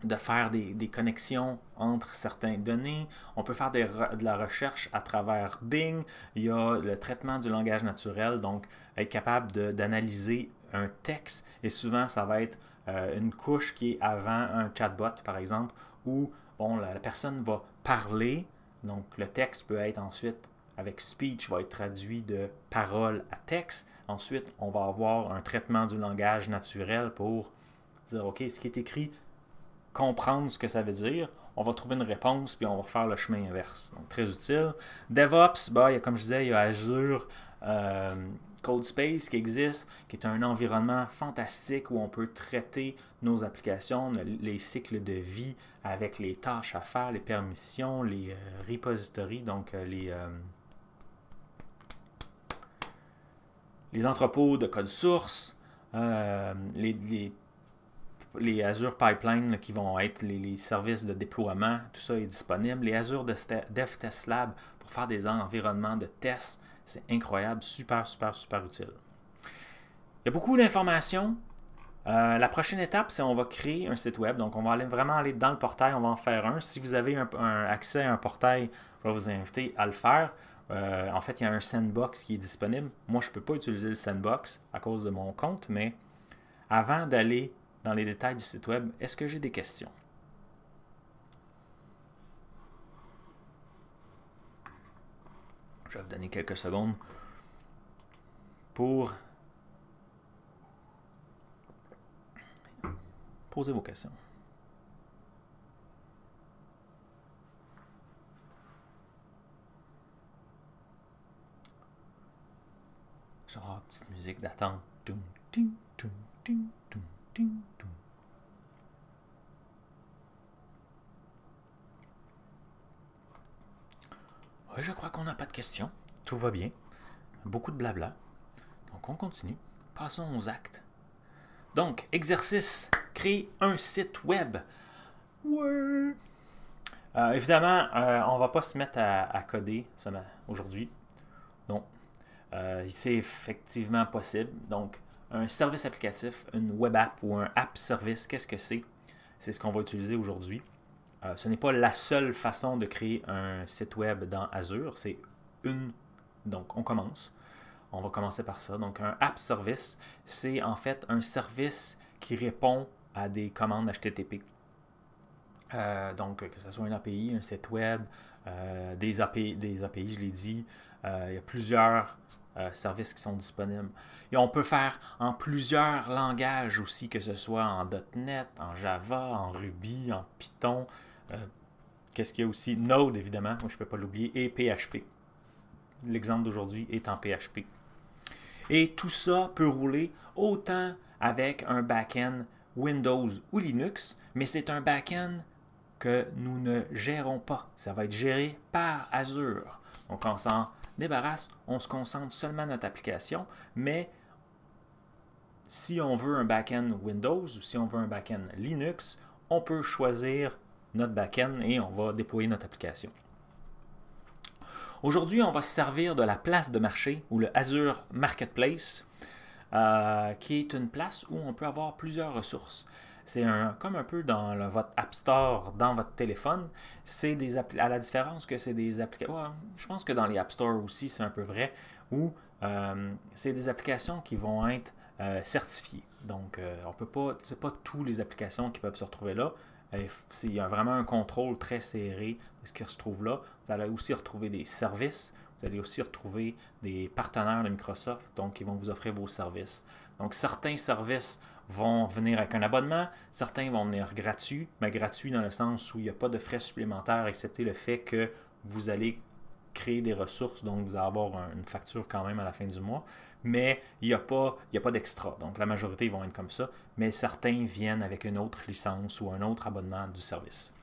de faire des, des, connexions entre certaines données. On peut faire de la recherche à travers Bing. Il y a le traitement du langage naturel, donc être capable d'analyser un texte. Et souvent, ça va être euh, une couche qui est avant un chatbot, par exemple, où bon, la, la, personne va parler. Donc, le texte peut être ensuite, avec speech, va être traduit de parole à texte. Ensuite, on va avoir un traitement du langage naturel pour dire, OK, ce qui est écrit comprendre ce que ça veut dire, on va trouver une réponse, puis on va faire le chemin inverse. Donc, très utile. DevOps, bah, il y comme je disais, il y a Azure euh, Code Space qui existe, qui est un environnement fantastique où on peut traiter nos applications, les cycles de vie avec les tâches à faire, les permissions, les euh, repositories, donc euh, les... les entrepôts de code source, les les Azure Pipeline qui vont être les, services de déploiement, tout ça est disponible. Les Azure Dev Test Lab pour faire des environnements de tests, c'est incroyable, super, super, super utile. Il y a beaucoup d'informations. Euh, la prochaine étape, c'est on va créer un site web. Donc, on va aller, vraiment aller dans le portail, on va en faire un. Si vous avez un, accès à un portail, je vais vous inviter à le faire. Euh, en fait, il y a un sandbox qui est disponible. Moi, je ne peux pas utiliser le sandbox à cause de mon compte, mais avant d'aller dans les détails du site web, est-ce que j'ai des questions? Je vais vous donner quelques secondes pour poser vos questions. Genre, petite musique d'attente. Ding, je crois qu'on n'a pas de questions. Tout va bien. Beaucoup de blabla. Donc, on continue. Passons aux actes. Donc, exercice créer un site web. Euh, évidemment, euh, on va pas se mettre à, coder coder aujourd'hui. donc euh, c'est effectivement possible. Donc, un service applicatif, une web app ou un app service, qu'est-ce que c'est C'est ce qu'on va utiliser aujourd'hui. Euh, ce n'est pas la seule façon de créer un site web dans Azure, c'est une. Donc, on commence. On va commencer par ça. Donc, un app service, c'est en fait un service qui répond à des commandes HTTP. Euh, donc, que ce soit une API, un site web, euh, des, API, des API, je l'ai dit. il y a plusieurs euh, services qui sont disponibles. Et on peut faire en plusieurs langages aussi, que ce soit en .NET, en Java, en Ruby, en Python. Euh, qu'est-ce qu'il y a aussi Node, évidemment, je ne peux pas l'oublier, et PHP. L'exemple d'aujourd'hui est en PHP. Et tout ça peut rouler autant avec un back-end Windows ou Linux, mais c'est un back-end que nous ne gérons pas. Ça va être géré par Azure. Donc, on s'en débarrasse. On se concentre seulement notre application, mais si on veut un back-end Windows ou si on veut un back-end Linux, on peut choisir notre back-end et on va déployer notre application. Aujourd'hui, on va se servir de la place de marché ou le Azure Marketplace, euh, qui est une place où on peut avoir plusieurs ressources. C'est un, comme un peu dans votre App Store, dans votre téléphone. C'est des à la différence que c'est des applications. je pense que dans les App Store aussi, c'est un peu vrai, où euh, c'est des applications qui vont être euh, certifiées. Donc, euh, on peut pas, c'est pas toutes les applications qui peuvent se retrouver là. Il y a vraiment un contrôle très serré de ce qui se trouve là. Vous allez aussi retrouver des services. Vous allez aussi retrouver des partenaires de Microsoft, donc ils vont vous offrir vos services. Donc, certains services vont venir avec un abonnement, certains vont venir gratuits, mais gratuits dans le sens où il n'y a pas de frais supplémentaires, excepté le fait que vous allez créer des ressources, donc vous allez avoir une facture quand même à la fin du mois, mais il n'y a pas, a pas d'extra. Donc la majorité vont être comme ça, mais certains viennent avec une autre licence ou un autre abonnement du service.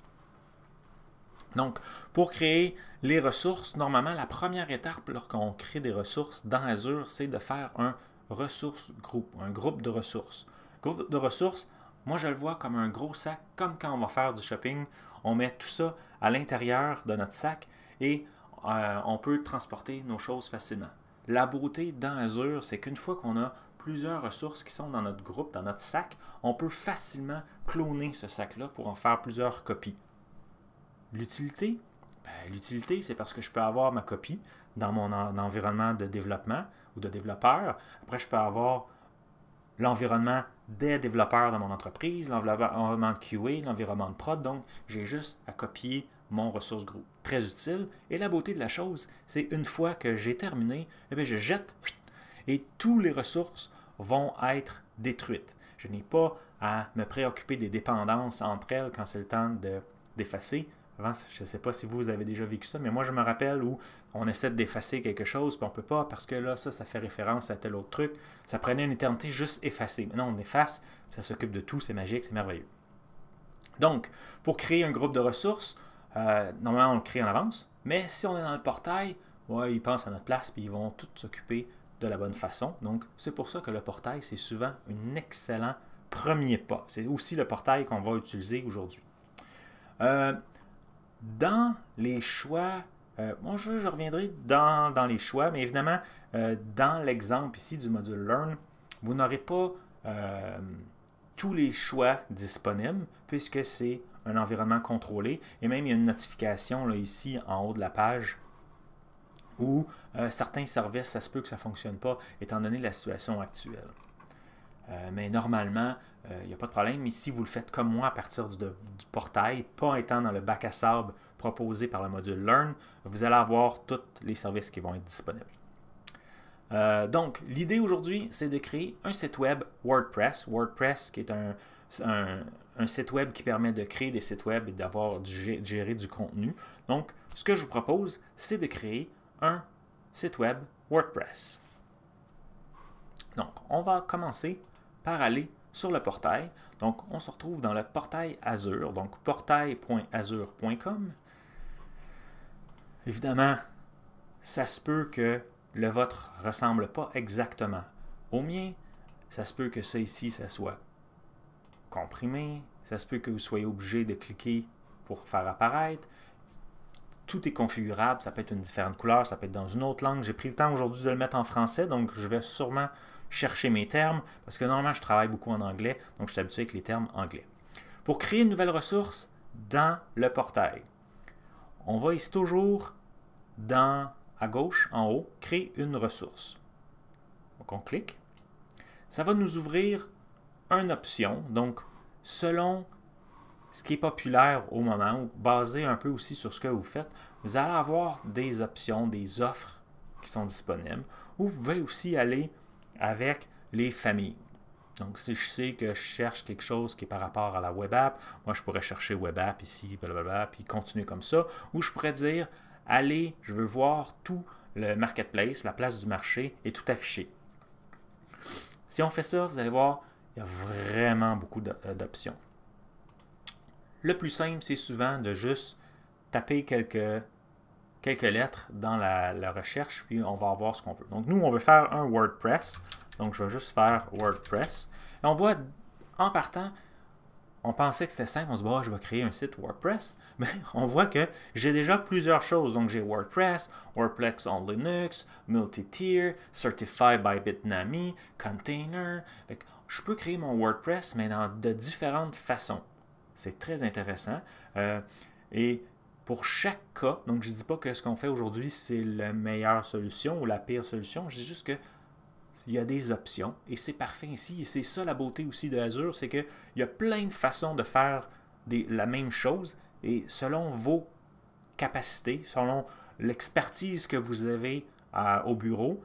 Donc, pour créer les ressources, normalement, la première étape lorsqu'on crée des ressources dans Azure, c'est de faire un ressource groupe un groupe de ressources de ressources, moi je le vois comme un gros sac, comme quand on va faire du shopping. On met tout ça à l'intérieur de notre sac et euh, on peut transporter nos choses facilement. La beauté dans Azure, c'est qu'une fois qu'on a plusieurs ressources qui sont dans notre groupe, dans notre sac, on peut facilement cloner ce sac-là pour en faire plusieurs copies. L'utilité, ben, l'utilité, c'est parce que je peux avoir ma copie dans mon environnement de développement ou de développeur. Après, je peux avoir l'environnement des développeurs dans mon entreprise, l'environnement de QA, l'environnement de prod. Donc, j'ai juste à copier mon ressource group. Très utile. Et la beauté de la chose, c'est une fois que j'ai terminé, et eh je jette et toutes les ressources vont être détruites. Je n'ai pas à me préoccuper des dépendances entre elles quand c'est le temps d'effacer je ne sais pas si vous avez déjà vécu ça, mais moi je me rappelle où on essaie d'effacer quelque chose, puis on peut pas, parce que là, ça, ça fait référence à tel autre truc. Ça prenait une éternité juste effacer. Maintenant, on efface, ça s'occupe de tout, c'est magique, c'est merveilleux. Donc, pour créer un groupe de ressources, euh, normalement on le crée en avance, mais si on est dans le portail, ouais, ils pensent à notre place, puis ils vont tous s'occuper de la bonne façon. Donc, c'est pour ça que le portail, c'est souvent un excellent premier pas. C'est aussi le portail qu'on va utiliser aujourd'hui. Euh, dans les choix, euh, je, reviendrai dans, les choix, mais évidemment, euh, dans l'exemple ici du module Learn, vous n'aurez pas euh, tous les choix disponibles puisque c'est un environnement contrôlé. Et même, il y a une notification là, ici en haut de la page où euh, certains services, ça se peut que ça ne fonctionne pas étant donné la situation actuelle. mais normalement, il euh, n'y a pas de problème. Mais si vous le faites comme moi à partir du, portail, pas étant dans le bac à sable proposé par le module Learn, vous allez avoir tous les services qui vont être disponibles. Euh, donc, l'idée aujourd'hui, c'est de créer un site web WordPress. WordPress qui est un, un, un site web qui permet de créer des sites web et d'avoir du gérer du contenu. Donc, ce que je vous propose, c'est de créer un site web WordPress. Donc, on va commencer par aller sur le portail. Donc, on se retrouve dans le portail Azure, donc portail.azure.com. Évidemment, ça se peut que le vôtre ressemble pas exactement au mien. Ça se peut que ça ici, ça soit comprimé. Ça se peut que vous soyez obligé de cliquer pour faire apparaître. Tout est configurable. Ça peut être une différente couleur, ça peut être dans une autre langue. J'ai pris le temps aujourd'hui de le mettre en français, donc je vais sûrement chercher mes termes, parce que normalement, je travaille beaucoup en anglais, donc je suis habitué avec les termes anglais. Pour créer une nouvelle ressource dans le portail, on va ici toujours dans, à gauche, en haut, créer une ressource. Donc on clique. Ça va nous ouvrir une option, donc selon ce qui est populaire au moment, ou basé un peu aussi sur ce que vous faites, vous allez avoir des options, des offres qui sont disponibles. Ou vous pouvez aussi aller avec les familles. Donc, si je sais que je cherche quelque chose qui est par rapport à la web app, moi, je pourrais chercher web app ici, blablabla, puis continuer comme ça. Ou je pourrais dire, allez, je veux voir tout le marketplace, la place du marché est tout affiché. Si on fait ça, vous allez voir, il y a vraiment beaucoup euh, d'options. Le plus simple, c'est souvent de juste taper quelques quelques lettres dans la, recherche, puis on va voir ce qu'on veut. Donc nous, on veut faire un WordPress. Donc je vais juste faire WordPress. Et on voit, en partant, on pensait que c'était simple, on se dit, oh, je vais créer un site WordPress. Mais on voit que j'ai déjà plusieurs choses. Donc, j'ai WordPress, wordpress en Linux, Multi-Tier, Certified by Bitnami, Container. je peux créer mon WordPress, mais dans de différentes façons. C'est très intéressant. Euh, et pour chaque cas, donc je ne dis pas que ce qu'on fait aujourd'hui, c'est la meilleure solution ou la pire solution, je dis juste que il y a des options et c'est parfait ici. Et c'est ça la beauté aussi de Azure, c'est qu'il y a plein de façons de faire des, la même chose et selon vos capacités, selon l'expertise que vous avez euh, au bureau.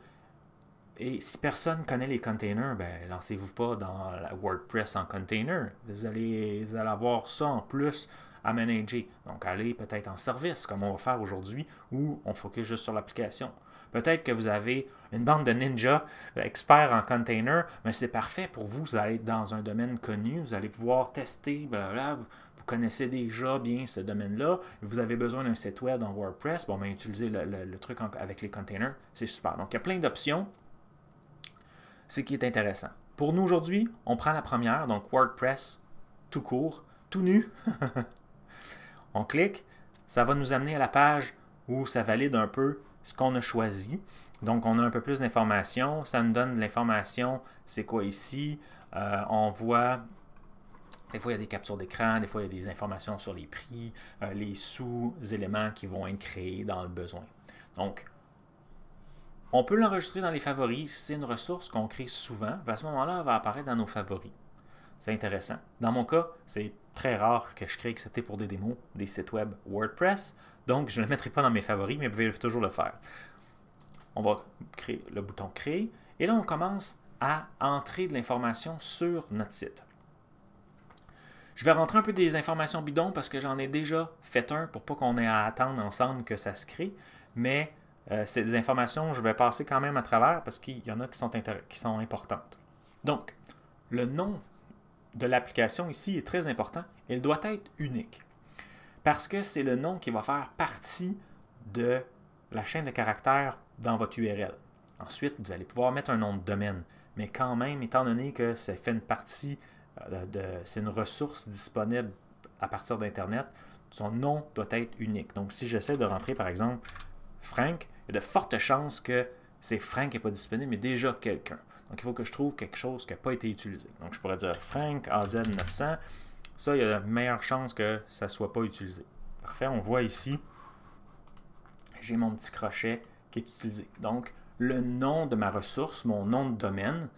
Et si personne connaît les containers, ben lancez-vous pas dans la WordPress en container. vous allez avoir ça en plus manager Donc, aller peut-être en service, comme on va faire aujourd'hui, où on focus juste sur l'application. Peut-être que vous avez une bande de ninjas euh, experts en container, mais c'est parfait pour vous. Vous allez être dans un domaine connu, vous allez pouvoir tester, blablabla. Vous connaissez déjà bien ce domaine-là. Vous avez besoin d'un site web en WordPress. Bon, ben, utilisez le, truc avec les containers. C'est super. Donc, il y a plein d'options. ce qui est intéressant. Pour nous aujourd'hui, on prend la première, donc WordPress tout court, tout nu. On clique, ça va nous amener à la page où ça valide un peu ce qu'on a choisi. Donc, on a un peu plus d'informations. Ça nous donne l'information, c'est quoi ici. Euh, on voit, des fois, il y a des captures d'écran, des fois, il y a des informations sur les prix, euh, les sous-éléments qui vont être créés dans le besoin. Donc, on peut l'enregistrer dans les favoris. C'est une ressource qu'on crée souvent. À ce moment-là, elle va apparaître dans nos favoris. C'est intéressant. Dans mon cas, c'est très rare que je crée que c'était pour des démos, des sites web WordPress. Donc, je ne le mettrai pas dans mes favoris, mais vous pouvez toujours le faire. On va créer le bouton Créer. Et là, on commence à entrer de l'information sur notre site. Je vais rentrer un peu des informations bidon parce que j'en ai déjà fait un pour pas qu'on ait à attendre ensemble que ça se crée. Mais euh, ces informations, je vais passer quand même à travers parce qu'il y en a qui sont, qui sont importantes. Donc, le nom de l'application ici est très important. Elle doit être unique parce que c'est le nom qui va faire partie de la chaîne de caractères dans votre URL. Ensuite, vous allez pouvoir mettre un nom de domaine, mais quand même, étant donné que ça fait une partie, euh, de, c'est une ressource disponible à partir d'Internet, son nom doit être unique. Donc, si j'essaie de rentrer, par exemple, Frank, il y a de fortes chances que c'est Frank qui n'est pas disponible, mais déjà quelqu'un. Donc, il faut que je trouve quelque chose qui n'a pas été utilisé. Donc, je pourrais dire Frank AZ900. Ça, il y a de meilleures chances que ça ne soit pas utilisé. Parfait, on voit ici, j'ai mon petit crochet qui est utilisé. Donc, le nom de ma ressource, mon nom de domaine,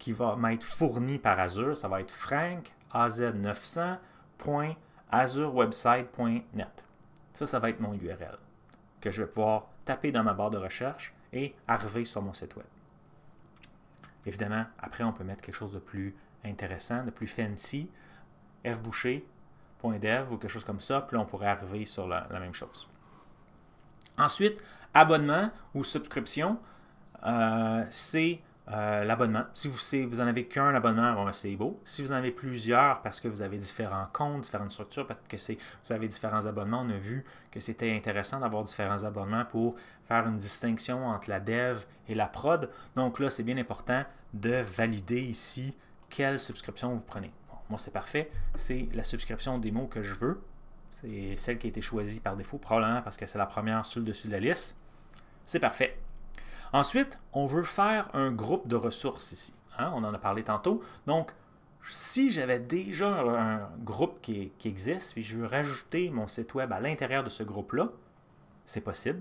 qui va m'être fourni par Azure, ça va être frank az900.azurewebsite.net. Ça, ça va être mon URL que je vais pouvoir taper dans ma barre de recherche et arriver sur mon site web. Évidemment, après, on peut mettre quelque chose de plus intéressant, de plus fancy, fboucher.dev ou quelque chose comme ça, puis là, on pourrait arriver sur la, même chose. Ensuite, abonnement ou subscription, euh, c'est euh, l'abonnement. Si vous, vous en avez qu'un abonnement, ben, c'est beau. Si vous en avez plusieurs, parce que vous avez différents comptes, différentes structures, parce que c'est, vous avez différents abonnements, on a vu que c'était intéressant d'avoir différents abonnements pour faire une distinction entre la dev et la prod. Donc là, c'est bien important de valider ici quelle subscription vous prenez. moi, c'est parfait. C'est la subscription démo que je veux. C'est celle qui a été choisie par défaut, probablement parce que c'est la première sur le dessus de la liste. C'est parfait. Ensuite, on veut faire un groupe de ressources ici. Hein? On en a parlé tantôt. Donc, si j'avais déjà un groupe qui, existe, puis je veux rajouter mon site web à l'intérieur de ce groupe-là, c'est possible.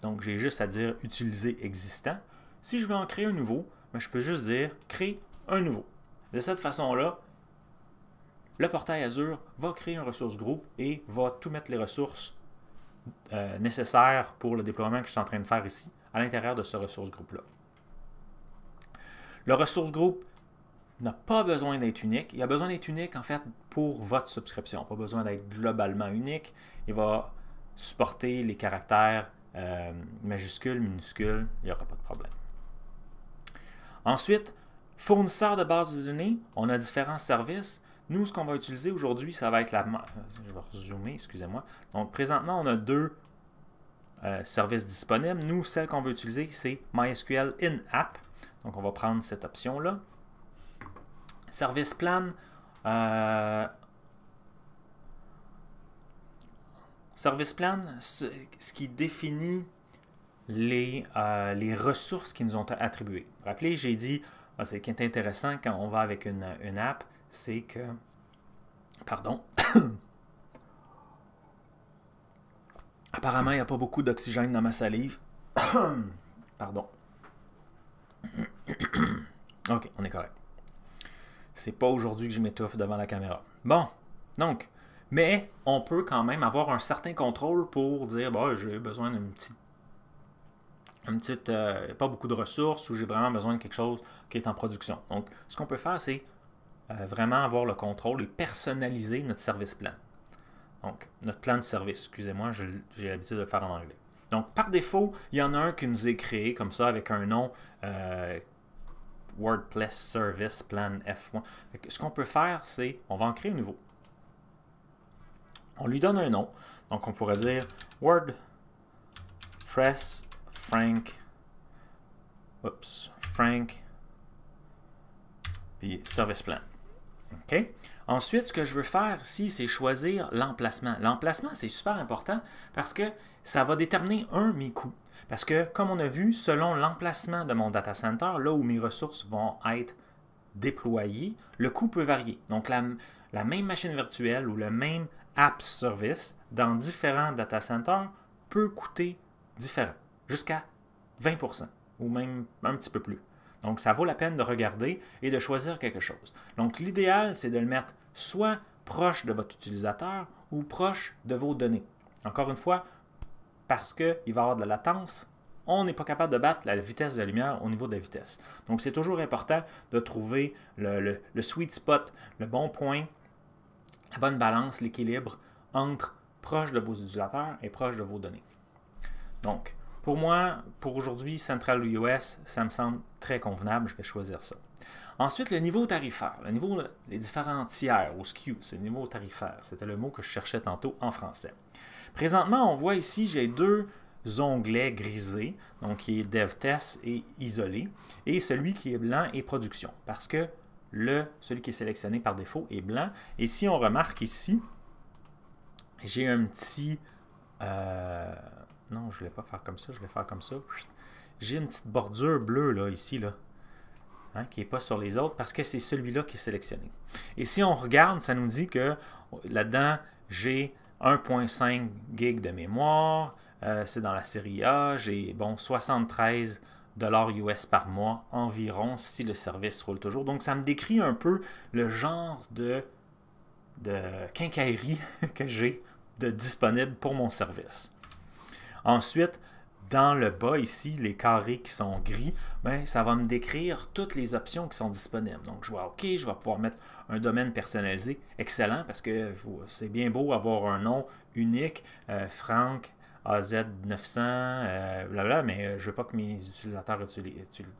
Donc, j'ai juste à dire utiliser existant. Si je veux en créer un nouveau, ben, je peux juste dire créer un nouveau. De cette façon-là, le portail Azure va créer un ressource groupe et va tout mettre les ressources euh, nécessaires pour le déploiement que je suis en train de faire ici à l'intérieur de ce ressource groupe-là. Le ressource groupe n'a pas besoin d'être unique. Il a besoin d'être unique, en fait, pour votre subscription. Pas besoin d'être globalement unique. Il va supporter les caractères euh, majuscules, minuscules. Il n'y aura pas de problème. Ensuite, fournisseur de base de données, on a différents services. Nous, ce qu'on va utiliser aujourd'hui, ça va être la... Je vais zoomer, excusez-moi. Donc, présentement, on a deux euh, service disponible. Nous, celle qu'on veut utiliser, c'est MySQL in-app. Donc, on va prendre cette option-là. Service plan. Euh, service plan, ce, qui définit les, euh, les, ressources qui nous ont attribuées. Rappelez, j'ai dit, ah, ce qui est intéressant quand on va avec une, une app, c'est que, pardon, Apparemment, il n'y a pas beaucoup d'oxygène dans ma salive. Pardon. ok, on est correct. C'est pas aujourd'hui que je m'étouffe devant la caméra. Bon, donc, mais on peut quand même avoir un certain contrôle pour dire bah, j'ai besoin d'une petite. Une petite euh, pas beaucoup de ressources ou j'ai vraiment besoin de quelque chose qui est en production. Donc, ce qu'on peut faire, c'est euh, vraiment avoir le contrôle et personnaliser notre service plan. Donc, notre plan de service, excusez-moi, j'ai l'habitude de le faire en anglais. Donc, par défaut, il y en a un qui nous est créé comme ça avec un nom euh, WordPress Service Plan F1. Ce qu'on peut faire, c'est on va en créer un nouveau. On lui donne un nom. Donc, on pourrait dire WordPress Frank. Oops, Frank. Service Plan. OK? Ensuite, ce que je veux faire ici, c'est choisir l'emplacement. L'emplacement, c'est super important parce que ça va déterminer un mi coût. Parce que, comme on a vu, selon l'emplacement de mon data center, là où mes ressources vont être déployées, le coût peut varier. Donc, la, la même machine virtuelle ou le même app service dans différents data centers peut coûter différent, jusqu'à 20 ou même un petit peu plus. Donc, ça vaut la peine de regarder et de choisir quelque chose. Donc, l'idéal, c'est de le mettre soit proche de votre utilisateur ou proche de vos données. Encore une fois, parce qu'il va y avoir de la latence, on n'est pas capable de battre la vitesse de la lumière au niveau de la vitesse. Donc, c'est toujours important de trouver le, le, sweet spot, le bon point, la bonne balance, l'équilibre entre proche de vos utilisateurs et proche de vos données. Donc, pour moi, pour aujourd'hui, Central US, ça me semble très convenable, je vais choisir ça. Ensuite, le niveau tarifaire, le niveau, les différents tiers au SKU, c'est le niveau tarifaire, c'était le mot que je cherchais tantôt en français. Présentement, on voit ici, j'ai deux onglets grisés, donc qui est test et isolé, et celui qui est blanc est production, parce que le, celui qui est sélectionné par défaut est blanc. Et si on remarque ici, j'ai un petit... Euh, non, je vais pas faire comme ça, je vais faire comme ça. J'ai une petite bordure bleue là, ici, là, hein, qui n'est pas sur les autres, parce que c'est celui-là qui est sélectionné. Et si on regarde, ça nous dit que là-dedans, j'ai 1.5 gig de mémoire, euh, c'est dans la série A, j'ai bon 73 dollars US par mois environ si le service roule toujours. Donc ça me décrit un peu le genre de, de quincaillerie que j'ai de disponible pour mon service. Ensuite, dans le bas ici, les carrés qui sont gris, ben, ça va me décrire toutes les options qui sont disponibles. Donc, je vois OK, je vais pouvoir mettre un domaine personnalisé. Excellent, parce que c'est bien beau avoir un nom unique, euh, Franck AZ900, euh, bla bla. mais euh, je ne veux pas que mes utilisateurs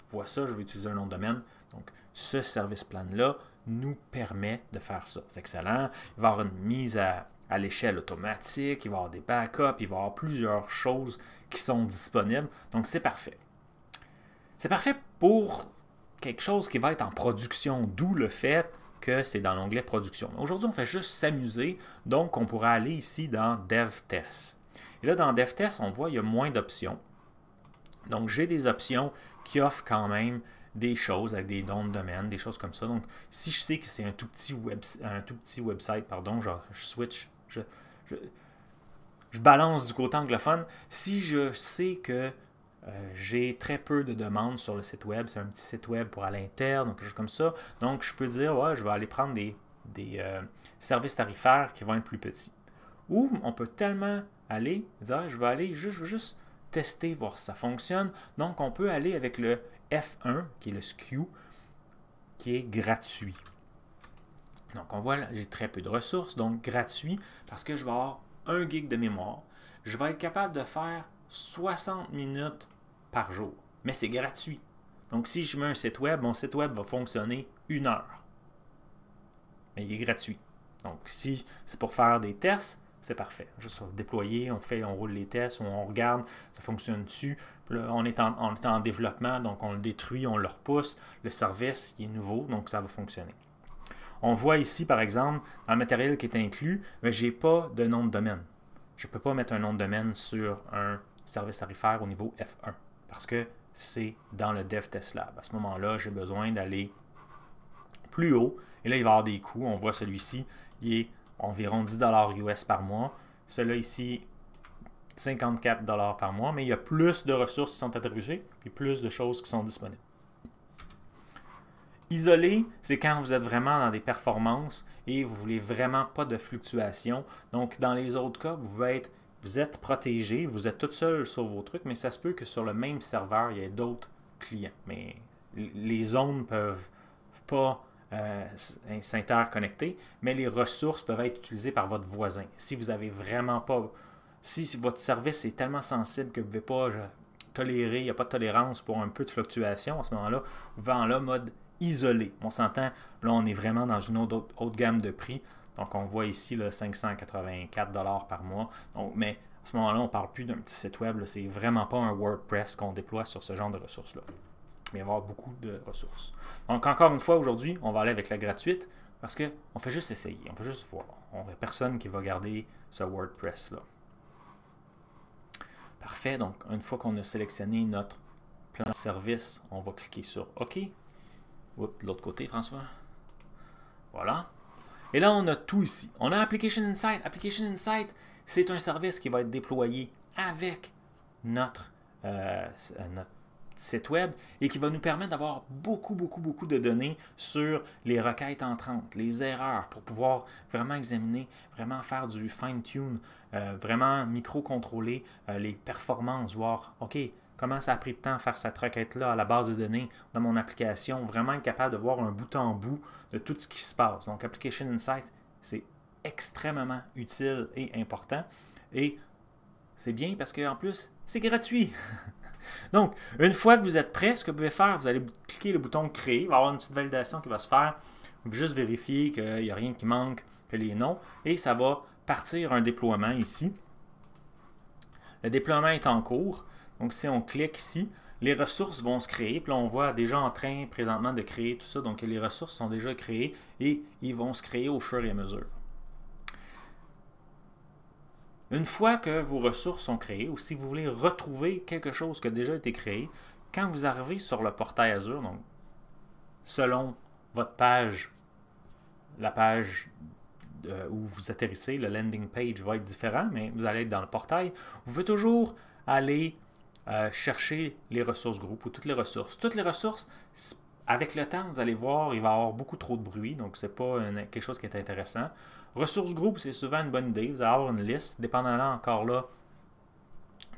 voient ça, je vais utiliser un nom de domaine. Donc, ce service plan-là nous permet de faire ça. C'est excellent. Il va y avoir une mise à à l'échelle automatique, il va y avoir des backups, il va y avoir plusieurs choses qui sont disponibles. Donc c'est parfait. C'est parfait pour quelque chose qui va être en production, d'où le fait que c'est dans l'onglet production. Aujourd'hui, on fait juste s'amuser, donc on pourra aller ici dans DevTest. Et là, dans DevTest, on voit qu'il y a moins d'options. Donc j'ai des options qui offrent quand même des choses avec des dons de domaine, des choses comme ça. Donc, si je sais que c'est un tout petit, web, un tout petit website, pardon, je switch je, balance du côté anglophone. Si je sais que euh, j'ai très peu de demandes sur le site web, c'est un petit site web pour à l'interne, quelque chose comme ça, donc je peux dire, ouais, je vais aller prendre des, euh, services tarifaires qui vont être plus petits. Ou on peut tellement aller, dire, ah, je vais aller juste tester, voir si ça fonctionne. Donc on peut aller avec le F1, qui est le SKU, qui est gratuit. Donc, on voit, j'ai très peu de ressources, donc gratuit, parce que je vais avoir un gig de mémoire. Je vais être capable de faire 60 minutes par jour, mais c'est gratuit. Donc, si je mets un site web, mon site web va fonctionner une heure. Mais il est gratuit. Donc, si c'est pour faire des tests, c'est parfait. je Juste déployer, on fait, on roule les tests, on regarde, ça fonctionne dessus. on, est en, en développement, donc on le détruit, on le repousse. Le service il est nouveau, donc ça va fonctionner. On voit ici, par exemple, dans le matériel qui est inclus, mais je n'ai pas de nom de domaine. Je ne peux pas mettre un nom de domaine sur un service tarifaire au niveau F1 parce que c'est dans le dev test lab. À ce moment-là, j'ai besoin d'aller plus haut et là, il va y avoir des coûts. On voit celui-ci, il est environ 10 US par mois. celui ici, 54 par mois, mais il y a plus de ressources qui sont attribuées et plus de choses qui sont disponibles. Isolé, c'est quand vous êtes vraiment dans des performances et vous voulez vraiment pas de fluctuations. Donc, dans les autres cas, vous êtes, vous êtes protégé, vous êtes tout seul sur vos trucs, mais ça se peut que sur le même serveur, il y ait d'autres clients. Mais les zones peuvent pas euh, s'interconnecter, mais les ressources peuvent être utilisées par votre voisin. Si vous avez vraiment pas... Si votre service est tellement sensible que vous ne pouvez pas tolérer, il n'y a pas de tolérance pour un peu de fluctuations à ce moment-là, vous en mode isolé. On s'entend, là, on est vraiment dans une autre, gamme de prix. Donc, on voit ici le 584 par mois. mais à ce moment-là, on ne parle plus d'un petit site web. C'est vraiment pas un WordPress qu'on déploie sur ce genre de ressources-là. Mais il va y avoir beaucoup de ressources. Donc, encore une fois, aujourd'hui, on va aller avec la gratuite parce qu'on fait juste essayer, on fait juste voir. On n'a personne qui va garder ce WordPress-là. Parfait. Donc, une fois qu'on a sélectionné notre plan de service, on va cliquer sur OK l'autre côté, François. Voilà. Et là, on a tout ici. On a Application Insight. Application Insight, c'est un service qui va être déployé avec euh, euh, notre, site web et qui va nous permettre d'avoir beaucoup, beaucoup, beaucoup de données sur les requêtes entrantes, les erreurs, pour pouvoir vraiment examiner, vraiment faire du fine-tune, euh, vraiment micro-contrôler les performances, voir, OK, comment ça a pris de temps à faire cette requête-là à la base de données dans mon application, vraiment être capable de voir un bout en bout de tout ce qui se passe. Donc, Application Insight, c'est extrêmement utile et important. Et c'est bien parce qu'en plus, c'est gratuit. Donc, une fois que vous êtes prêt, ce que vous pouvez faire, vous allez cliquer le bouton Créer. Il va y avoir une petite validation qui va se faire. Vous juste vérifier qu'il n'y a rien qui manque, que les noms. Et ça va partir un déploiement ici. Le déploiement est en cours. Donc, si on clique ici, les ressources vont se créer. Puis là, on voit déjà en train présentement de créer tout ça. Donc, les ressources sont déjà créées et ils vont se créer au fur et à mesure. Une fois que vos ressources sont créées, ou si vous voulez retrouver quelque chose qui a déjà été créé, quand vous arrivez sur le portail Azure, donc selon votre page, la page euh, où vous atterrissez, le landing page va être différent, mais vous allez être dans le portail, vous pouvez toujours aller euh, chercher les ressources groupes ou toutes les ressources. Toutes les ressources, avec le temps, vous allez voir, il va y avoir beaucoup trop de bruit, donc c'est pas quelque chose qui est intéressant. Ressources groupes, c'est souvent une bonne idée. Vous allez avoir une liste, dépendant là encore là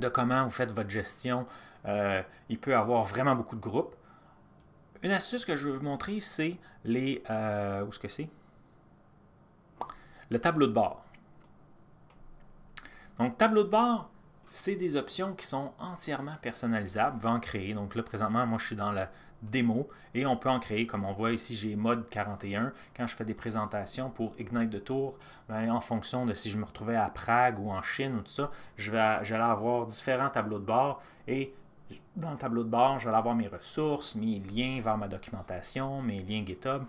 de comment vous faites votre gestion. Euh, il peut avoir vraiment beaucoup de groupes. Une astuce que je veux vous montrer, c'est les. Euh, où ce que c'est Le tableau de bord. Donc, tableau de bord, c'est des options qui sont entièrement personnalisables. vont va en créer. Donc là, présentement, moi, je suis dans la démo et on peut en créer. Comme on voit ici, j'ai mode 41. Quand je fais des présentations pour Ignite de Tour, ben, en fonction de si je me retrouvais à Prague ou en Chine ou tout ça, je vais, j'allais avoir différents tableaux de bord et dans le tableau de bord, j'allais avoir mes ressources, mes liens vers ma documentation, mes liens GitHub,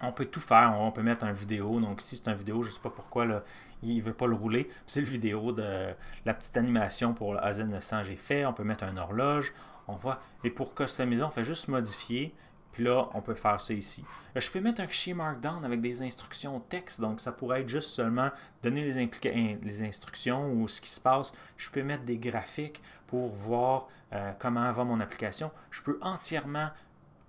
on peut tout faire. On peut mettre un vidéo. Donc ici, c'est un vidéo, je ne sais pas pourquoi, là, il ne veut pas le rouler. C'est le vidéo de la petite animation pour le AZ 900 j'ai fait. On peut mettre un horloge. On voit. Et pour customiser, on fait juste modifier. Puis là, on peut faire ça ici. Euh, je peux mettre un fichier Markdown avec des instructions texte. Donc, ça pourrait être juste seulement donner les, les instructions ou ce qui se passe. Je peux mettre des graphiques pour voir euh, comment va mon application. Je peux entièrement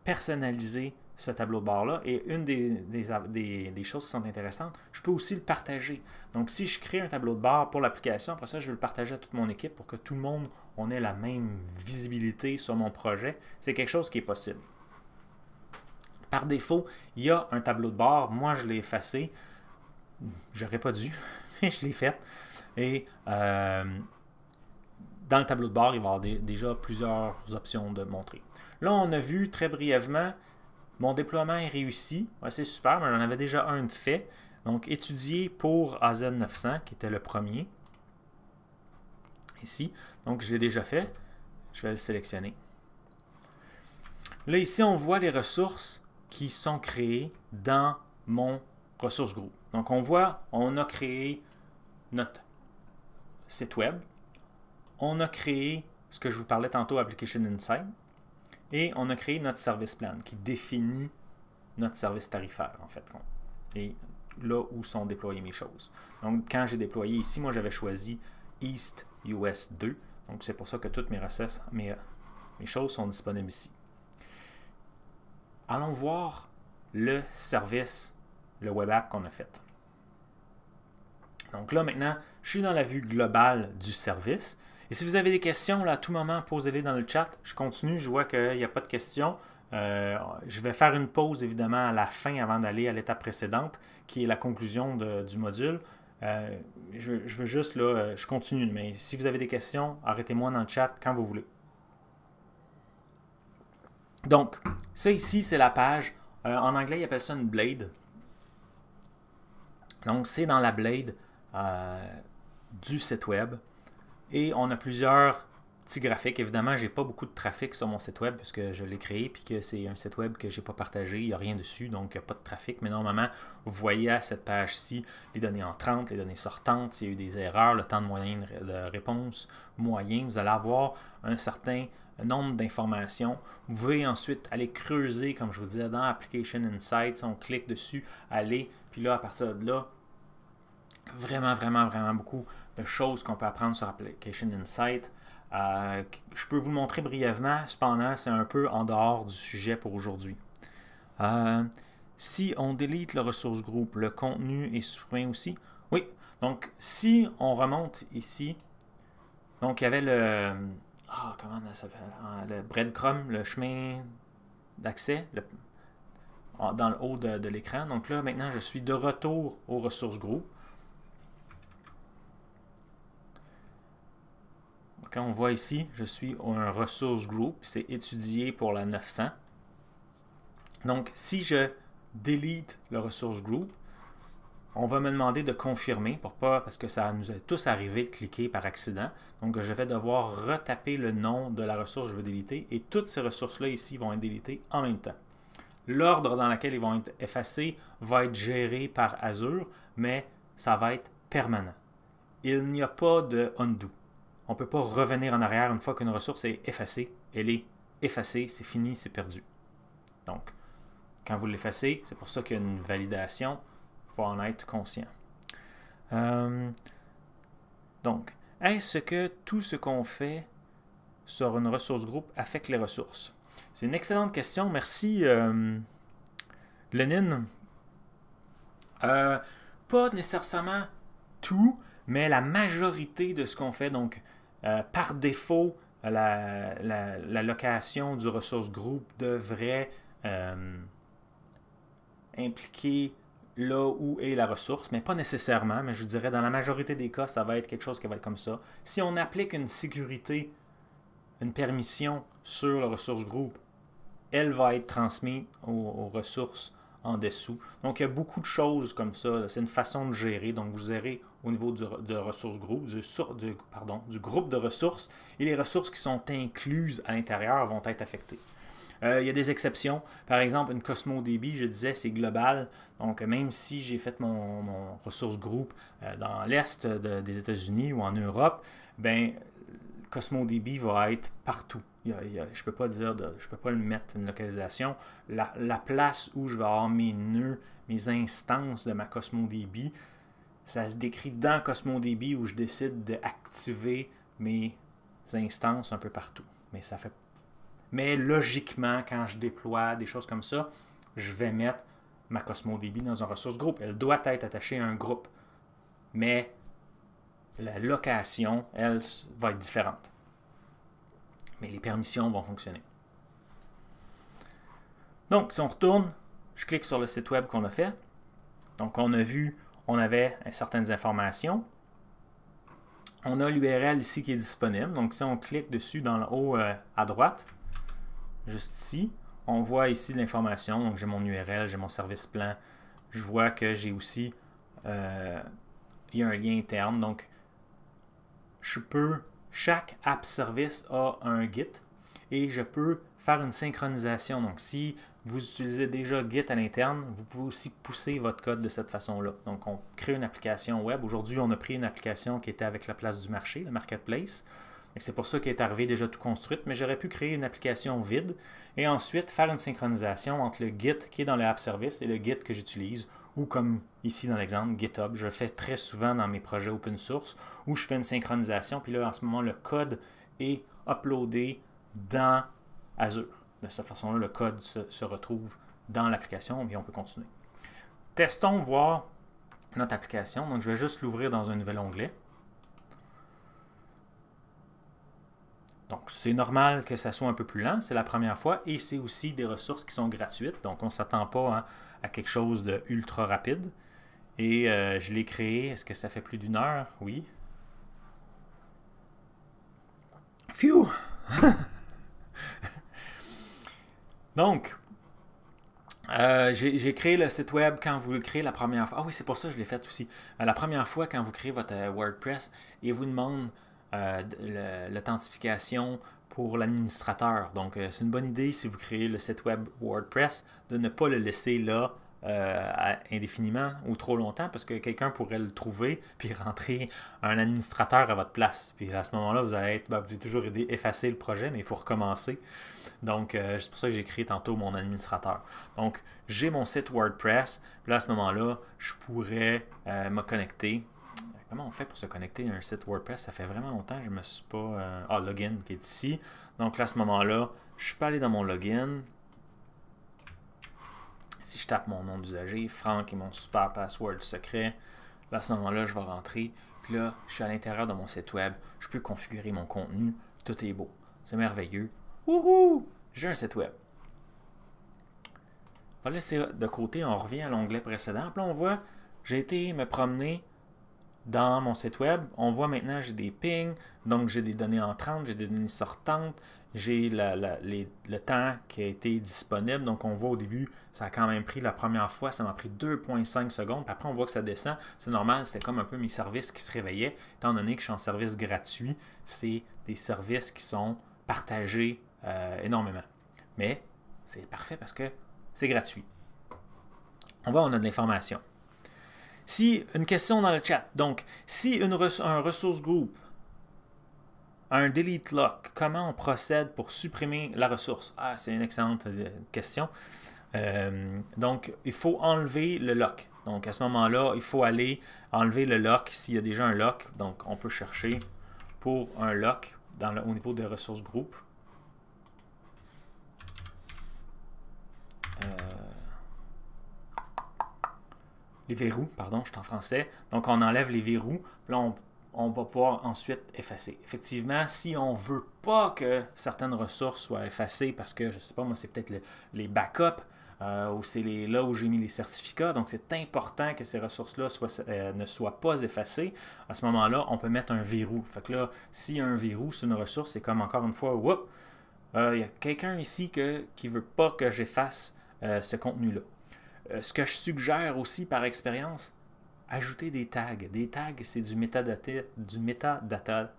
personnaliser ce tableau de bord-là. Et une des, choses qui sont intéressantes, je peux aussi le partager. Donc, si je crée un tableau de bord pour l'application, après ça, je vais le partager à toute mon équipe pour que tout le monde, on ait la même visibilité sur mon projet. C'est quelque chose qui est possible. Par défaut, il y a un tableau de bord. Moi, je l'ai effacé. J'aurais pas dû, je l'ai fait. Et euh, dans le tableau de bord, il va y avoir déjà plusieurs options de montrer. Là, on a vu très brièvement mon déploiement est réussi. c'est super, mais j'en avais déjà un de fait. Donc, étudier pour AZ 900, qui était le premier. Ici. Donc, je l'ai déjà fait. Je vais le sélectionner. Là, ici, on voit les ressources qui sont créées dans mon ressource groupe. Donc, on voit, on a créé notre site web. On a créé ce que je vous parlais tantôt, Application Inside. Et on a créé notre service plan qui définit notre service tarifaire, en fait. Et là où sont déployées mes choses. Donc, quand j'ai déployé ici, moi, j'avais choisi East US 2. Donc, c'est pour ça que toutes mes recettes, mes, mes choses sont disponibles ici. Allons voir le service, le web app qu'on a fait. Donc là, maintenant, je suis dans la vue globale du service et si vous avez des questions, là, à tout moment, posez-les dans le chat. Je continue, je vois qu'il n'y a pas de questions. Euh, je vais faire une pause, évidemment, à la fin avant d'aller à l'étape précédente, qui est la conclusion du module. Euh, je, veux juste, là, euh, je continue, mais si vous avez des questions, arrêtez-moi dans le chat quand vous voulez. Donc, ça ici, c'est la page. en anglais, ils appellent ça une blade. Donc, c'est dans la blade du site web. Et on a plusieurs petits graphiques. Évidemment, j'ai pas beaucoup de trafic sur mon site web puisque je l'ai créé puis que c'est un site web que j'ai pas partagé, il n'y a rien dessus, donc il n'y a pas de trafic. Mais normalement, vous voyez à cette page-ci les données entrantes, les données sortantes, s'il y a eu des erreurs, le temps de moyenne de réponse moyen. Vous allez avoir un certain nombre d'informations. Vous pouvez ensuite aller creuser, comme je vous disais, dans Application Insights. On clique dessus, aller, puis là, à partir de là, vraiment, vraiment, vraiment beaucoup choses qu'on peut apprendre sur Application Insight. Euh, je peux vous le montrer brièvement, cependant, c'est un peu en dehors du sujet pour aujourd'hui. Euh, si on délite le ressource groupe, le contenu est supprimé aussi. Oui, donc si on remonte ici, donc il y avait le, ah, comment hein, le breadcrumb, le chemin d'accès, dans le haut de, l'écran. Donc là, maintenant, je suis de retour au ressources groupe. quand on voit ici, je suis un ressource group, c'est étudié pour la 900. Donc, si je delete le ressource group, on va me demander de confirmer pour pas, parce que ça nous est tous arrivé de cliquer par accident. Donc, je vais devoir retaper le nom de la ressource que je veux déliter et toutes ces ressources-là ici vont être délitées en même temps. L'ordre dans lequel ils vont être effacés va être géré par Azure, mais ça va être permanent. Il n'y a pas de undo. On peut pas revenir en arrière une fois qu'une ressource est effacée. Elle est effacée, c'est fini, c'est perdu. Donc, quand vous l'effacez, c'est pour ça qu'il y a une validation. Il faut en être conscient. Euh, donc, est-ce que tout ce qu'on fait sur une ressource groupe affecte les ressources? C'est une excellente question. Merci, euh, Lénine. Euh, pas nécessairement tout, mais la majorité de ce qu'on fait. Donc, euh, par défaut, la, location du ressource groupe devrait euh, impliquer là où est la ressource, mais pas nécessairement, mais je dirais dans la majorité des cas, ça va être quelque chose qui va être comme ça. Si on applique une sécurité, une permission sur le ressource groupe, elle va être transmise aux, ressources en dessous. Donc il y a beaucoup de choses comme ça, c'est une façon de gérer, donc vous verrez au niveau du, de ressources groupe, du, du, pardon, du groupe de ressources, et les ressources qui sont incluses à l'intérieur vont être affectées. Euh, il y a des exceptions. Par exemple, une Cosmo débit je disais, c'est global. Donc, même si j'ai fait mon, mon ressource groupe euh, dans l'Est des États-Unis ou en Europe, ben Cosmo débit va être partout. je ne peux pas dire, je peux pas le mettre une localisation. La, la, place où je vais avoir mes nœuds, mes instances de ma Cosmo ça se décrit dans CosmoDB où je décide d'activer mes instances un peu partout. Mais ça fait. Mais logiquement, quand je déploie des choses comme ça, je vais mettre ma CosmoDB dans un ressource groupe. Elle doit être attachée à un groupe. Mais la location, elle, va être différente. Mais les permissions vont fonctionner. Donc, si on retourne, je clique sur le site web qu'on a fait. Donc, on a vu on avait euh, certaines informations. On a l'URL ici qui est disponible. Donc, si on clique dessus dans le haut euh, à droite, juste ici, on voit ici l'information. Donc, j'ai mon URL, j'ai mon service plan. Je vois que j'ai aussi, euh, il y a un lien interne. Donc, je peux, chaque app service a un Git et je peux faire une synchronisation. Donc, si vous utilisez déjà Git à l'interne, vous pouvez aussi pousser votre code de cette façon-là. Donc, on crée une application web. Aujourd'hui, on a pris une application qui était avec la place du marché, le marketplace. Et c'est pour ça qu'elle est arrivée déjà tout construite, mais j'aurais pu créer une application vide et ensuite faire une synchronisation entre le Git qui est dans le App Service et le Git que j'utilise, ou comme ici dans l'exemple, GitHub. Je le fais très souvent dans mes projets open source où je fais une synchronisation, puis là, en ce moment, le code est uploadé dans Azure. De cette façon-là, le code se, retrouve dans l'application et on peut continuer. Testons voir notre application. Donc, je vais juste l'ouvrir dans un nouvel onglet. Donc, c'est normal que ça soit un peu plus lent, c'est la première fois, et c'est aussi des ressources qui sont gratuites, donc on ne s'attend pas à quelque chose de ultra rapide. Et euh, je l'ai créé, est-ce que ça fait plus d'une heure? Oui. Phew! Donc, euh, j'ai créé le site web quand vous le créez la première fois. Ah oui, c'est pour ça que je l'ai fait aussi. Euh, la première fois, quand vous créez votre euh, WordPress, il vous demande l'authentification pour l'administrateur. Donc, c'est une bonne idée, si vous créez le site web WordPress, de ne pas le laisser là indéfiniment ou trop longtemps parce que quelqu'un pourrait le trouver puis rentrer un administrateur à votre place. Puis à ce moment-là, vous allez être, ben, vous toujours aidé, effacer le projet, mais il faut recommencer. Donc, euh, c'est pour ça que j'ai créé tantôt mon administrateur. Donc, j'ai mon site WordPress. là, à ce moment-là, je pourrais euh, me connecter. Comment on fait pour se connecter à un site WordPress? Ça fait vraiment longtemps que je me suis pas... Euh, ah, login qui est ici. Donc là, à ce moment-là, je peux aller dans mon login. Si je tape mon nom d'usager, Franck et mon super password secret, là, à ce moment-là, je vais rentrer. Puis là, je suis à l'intérieur de mon site web. Je peux configurer mon contenu. Tout est beau. C'est merveilleux. Wouhou! J'ai un site web. On va laisser de côté, on revient à l'onglet précédent. là, on voit, j'ai été me promener dans mon site web. On voit maintenant, j'ai des pings, donc j'ai des données entrantes, j'ai des données sortantes, j'ai le temps qui a été disponible. Donc, on voit au début, ça a quand même pris la première fois, ça m'a pris 2,5 secondes. après, on voit que ça descend. C'est normal, c'était comme un peu mes services qui se réveillaient. Étant donné que je suis en service gratuit, c'est des services qui sont partagés euh, énormément. Mais c'est parfait parce que c'est gratuit. On va, on a de l'information. Si une question dans le chat, donc si une un ressource group a un delete lock, comment on procède pour supprimer la ressource Ah, c'est une excellente euh, question. Euh, donc, il faut enlever le lock. Donc, à ce moment-là, il faut aller enlever le lock s'il y a déjà un lock. Donc, on peut chercher pour un lock dans au niveau des ressources groupes les verrous, pardon, je suis en français. Donc on enlève les verrous, là on, va pouvoir ensuite effacer. Effectivement, si on veut pas que certaines ressources soient effacées parce que, je sais pas, moi c'est peut-être les backups, euh, ou c'est là où j'ai mis les certificats. Donc, c'est important que ces ressources-là euh, ne soient pas effacées. À ce moment-là, on peut mettre un verrou. Fait que là, si un verrou sur une ressource, c'est comme encore une fois, euh, il y a quelqu'un ici que, qui ne veut pas que j'efface ce contenu-là. Euh, ce que je suggère aussi par expérience, ajoutez des tags. Des tags, c'est du metadata, du metadata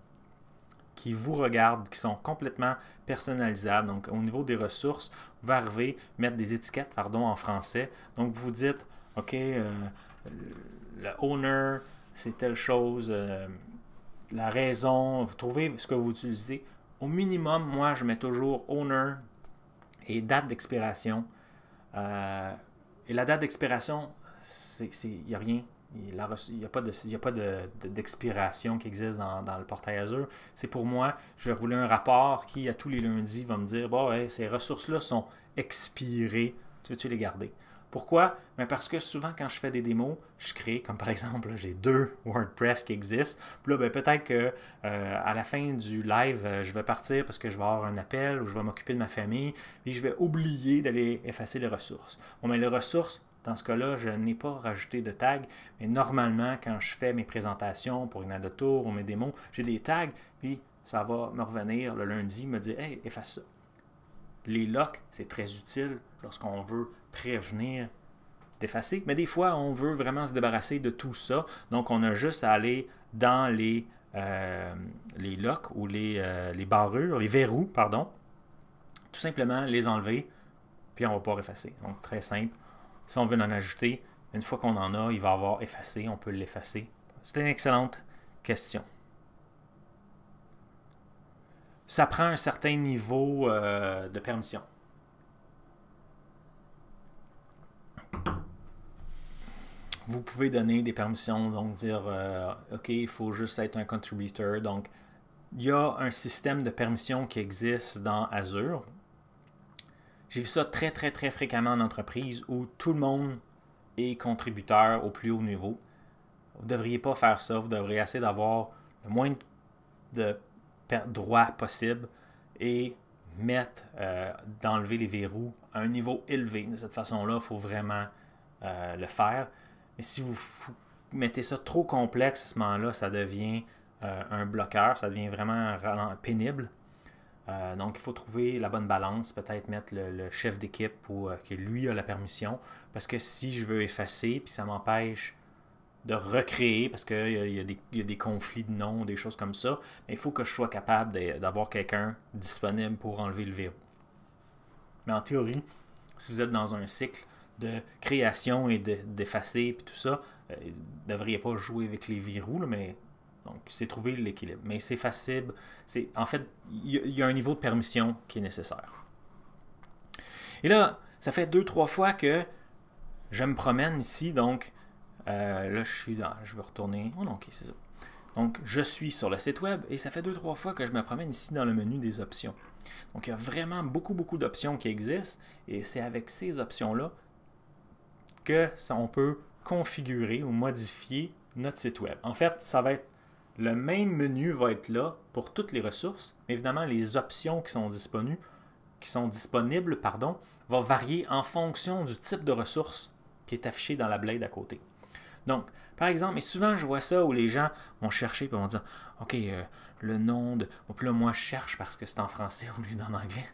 qui vous regardent, qui sont complètement personnalisables. Donc, au niveau des ressources, vous arrivez à mettre des étiquettes, pardon, en français. Donc, vous dites, OK, euh, le owner, c'est telle chose, euh, la raison, vous trouvez ce que vous utilisez. Au minimum, moi, je mets toujours owner et date d'expiration. Et la date d'expiration, il n'y a rien. Il n'y a pas d'expiration de, d'expiration qui existe dans, le portail Azure. C'est pour moi, je vais rouler un rapport qui, à tous les lundis, va me dire bon, ces ressources-là sont expirées. Tu veux-tu les garder pourquoi? Mais ben, parce que souvent, quand je fais des démos, je crée, comme par exemple, j'ai deux WordPress qui existent. Puis là, ben, peut-être que euh, à la fin du live, euh, je vais partir parce que je vais avoir un appel ou je vais m'occuper de ma famille. Puis je vais oublier d'aller effacer les ressources. Bon, mais ben, les ressources, dans ce cas-là, je n'ai pas rajouté de tag, mais normalement, quand je fais mes présentations pour une de tour ou mes démos, j'ai des tags, puis ça va me revenir le lundi, me dire Hey, efface ça. Les locks, c'est très utile lorsqu'on veut prévenir d'effacer. Mais des fois, on veut vraiment se débarrasser de tout ça. Donc, on a juste à aller dans les, euh, les locks ou les, euh, les barrures, les verrous, pardon. Tout simplement les enlever, puis on va pouvoir effacer. Donc, très simple. Si on veut en ajouter, une fois qu'on en a, il va avoir effacé, on peut l'effacer. C'est une excellente question ça prend un certain niveau euh, de permission. Vous pouvez donner des permissions, donc dire euh, OK, il faut juste être un contributeur Donc, il y a un système de permission qui existe dans Azure. J'ai vu ça très, très, très fréquemment en entreprise où tout le monde est contributeur au plus haut niveau. Vous ne devriez pas faire ça. Vous devriez assez d'avoir le moins de droit possible et mettre, euh, d'enlever les verrous à un niveau élevé. De cette façon-là, il faut vraiment euh, le faire. Mais si vous, mettez ça trop complexe à ce moment-là, ça devient euh, un bloqueur, ça devient vraiment pénible. donc, il faut trouver la bonne balance, peut-être mettre le, le chef d'équipe ou que lui a la permission. Parce que si je veux effacer, puis ça m'empêche de recréer, parce qu'il y, a des conflits de noms, des choses comme ça, mais il faut que je sois capable d'avoir quelqu'un disponible pour enlever le verrou. Mais en théorie, si vous êtes dans un cycle de création et d'effacer, puis tout ça, euh, vous ne devriez pas jouer avec les verrous, mais donc c'est trouver l'équilibre. Mais c'est facile, c'est en fait, il y, y, a un niveau de permission qui est nécessaire. Et là, ça fait deux, trois fois que je me promène ici, donc euh, là, je suis dans. Je vais retourner. Oh non, ok, c'est ça. Donc, je suis sur le site web et ça fait deux, trois fois que je me promène ici dans le menu des options. Donc, il y a vraiment beaucoup, beaucoup d'options qui existent et c'est avec ces options-là que ça, on peut configurer ou modifier notre site web. En fait, ça va être le même menu va être là pour toutes les ressources, mais évidemment les options qui sont disponibles, qui sont disponibles, pardon, vont varier en fonction du type de ressource qui est affiché dans la blade à côté. Donc, par exemple, et souvent je vois ça où les gens vont chercher et vont dire OK, euh, le nom de. Puis là, moi, je cherche parce que c'est en français au lieu d'en anglais.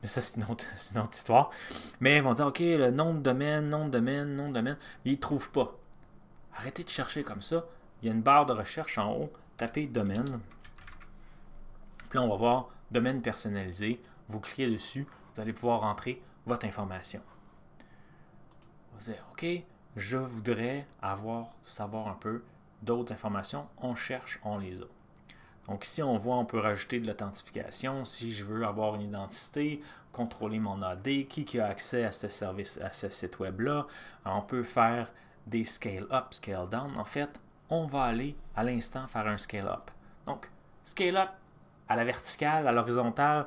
Mais ça, c'est une, autre histoire. Mais ils vont dire OK, le nom de domaine, nom de domaine, nom de domaine. Ils ne trouvent pas. Arrêtez de chercher comme ça. Il y a une barre de recherche en haut. Tapez domaine. Puis là, on va voir domaine personnalisé. Vous cliquez dessus. Vous allez pouvoir rentrer votre information. Vous allez OK je voudrais avoir, savoir un peu d'autres informations, on cherche, on les a. Donc ici, on voit, on peut rajouter de l'authentification. Si je veux avoir une identité, contrôler mon AD, qui, qui a accès à ce service, à ce site web-là, euh, on peut faire des scale-up, scale-down. En fait, on va aller à l'instant faire un scale-up. Donc, scale-up à la verticale, à l'horizontale,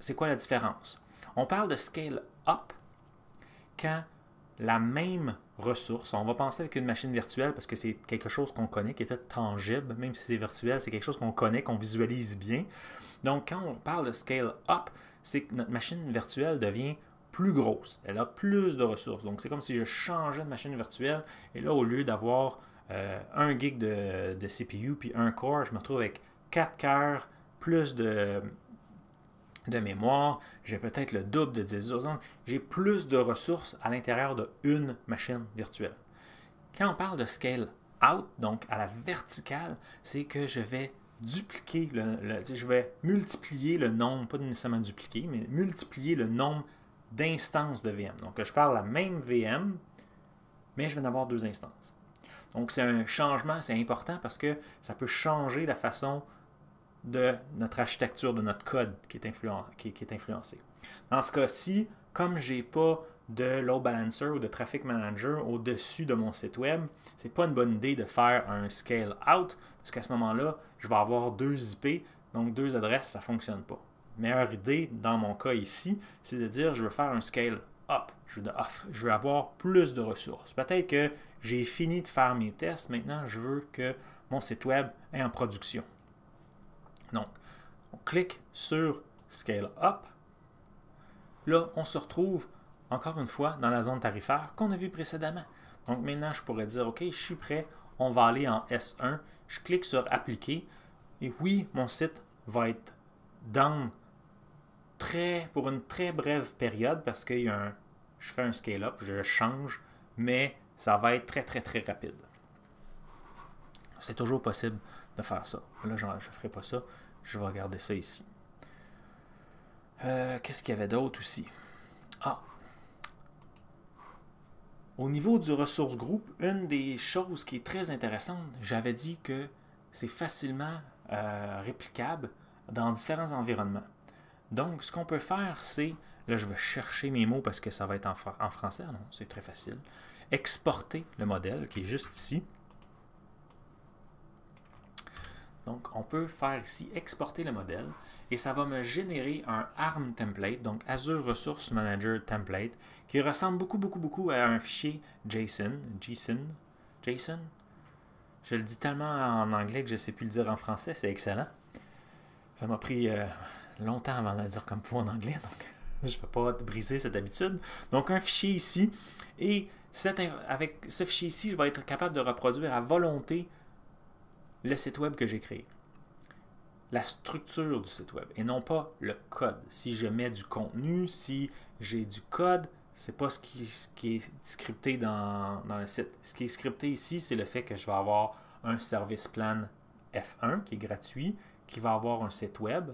c'est quoi la différence? On parle de scale-up quand la même ressource. On va penser qu'une une machine virtuelle parce que c'est quelque chose qu'on connaît, qui était tangible, même si c'est virtuel, c'est quelque chose qu'on connaît, qu'on visualise bien. Donc, quand on parle de scale-up, c'est que notre machine virtuelle devient plus grosse. Elle a plus de ressources. Donc, c'est comme si je changeais de machine virtuelle et là, au lieu d'avoir euh, un gig de, CPU puis un core, je me retrouve avec quatre coeurs plus de de mémoire, j'ai peut-être le double de 10 Donc, j'ai plus de ressources à l'intérieur d'une machine virtuelle. Quand on parle de scale out, donc à la verticale, c'est que je vais dupliquer, je vais multiplier le nombre, pas nécessairement dupliquer, mais multiplier le nombre d'instances de VM. Donc, je parle la même VM, mais je vais en avoir deux instances. Donc, c'est un changement, c'est important parce que ça peut changer la façon de notre architecture, de notre code qui est, qui, est influencé. Dans ce cas-ci, comme je n'ai pas de load balancer ou de traffic manager au-dessus de mon site web, c'est pas une bonne idée de faire un scale out parce qu'à ce moment-là, je vais avoir deux IP, donc deux adresses, ça fonctionne pas. Meilleure idée dans mon cas ici, c'est de dire je veux faire un scale up, je veux, je veux avoir plus de ressources. Peut-être que j'ai fini de faire mes tests, maintenant je veux que mon site web est en production. Donc, on clique sur Scale Up. Là, on se retrouve encore une fois dans la zone tarifaire qu'on a vue précédemment. Donc maintenant, je pourrais dire, OK, je suis prêt, on va aller en S1. Je clique sur Appliquer. Et oui, mon site va être dans très, pour une très brève période parce que y a un, je fais un scale-up, je le change, mais ça va être très, très, très rapide. C'est toujours possible faire ça. Là, je ne ferai pas ça. Je vais regarder ça ici. Euh, qu'est-ce qu'il y avait d'autre aussi? Ah! Au niveau du ressource groupe, une des choses qui est très intéressante, j'avais dit que c'est facilement euh, réplicable dans différents environnements. Donc, ce qu'on peut faire, c'est, là je vais chercher mes mots parce que ça va être en, en français, non, c'est très facile, exporter le modèle qui est juste ici. Donc, on peut faire ici exporter le modèle et ça va me générer un ARM template, donc Azure Resource Manager template, qui ressemble beaucoup, beaucoup, beaucoup à un fichier JSON. JSON. JSON. Je le dis tellement en anglais que je ne sais plus le dire en français, c'est excellent. Ça m'a pris euh, longtemps avant de le dire comme faut en anglais, donc je ne vais pas briser cette habitude. Donc un fichier ici, et avec ce fichier ici, je vais être capable de reproduire à volonté le site web que j'ai créé. La structure du site web et non pas le code. Si je mets du contenu, si j'ai du code, c'est pas ce qui, ce qui, est scripté dans, le site. Ce qui est scripté ici, c'est le fait que je vais avoir un service plan F1 qui est gratuit, qui va avoir un site web,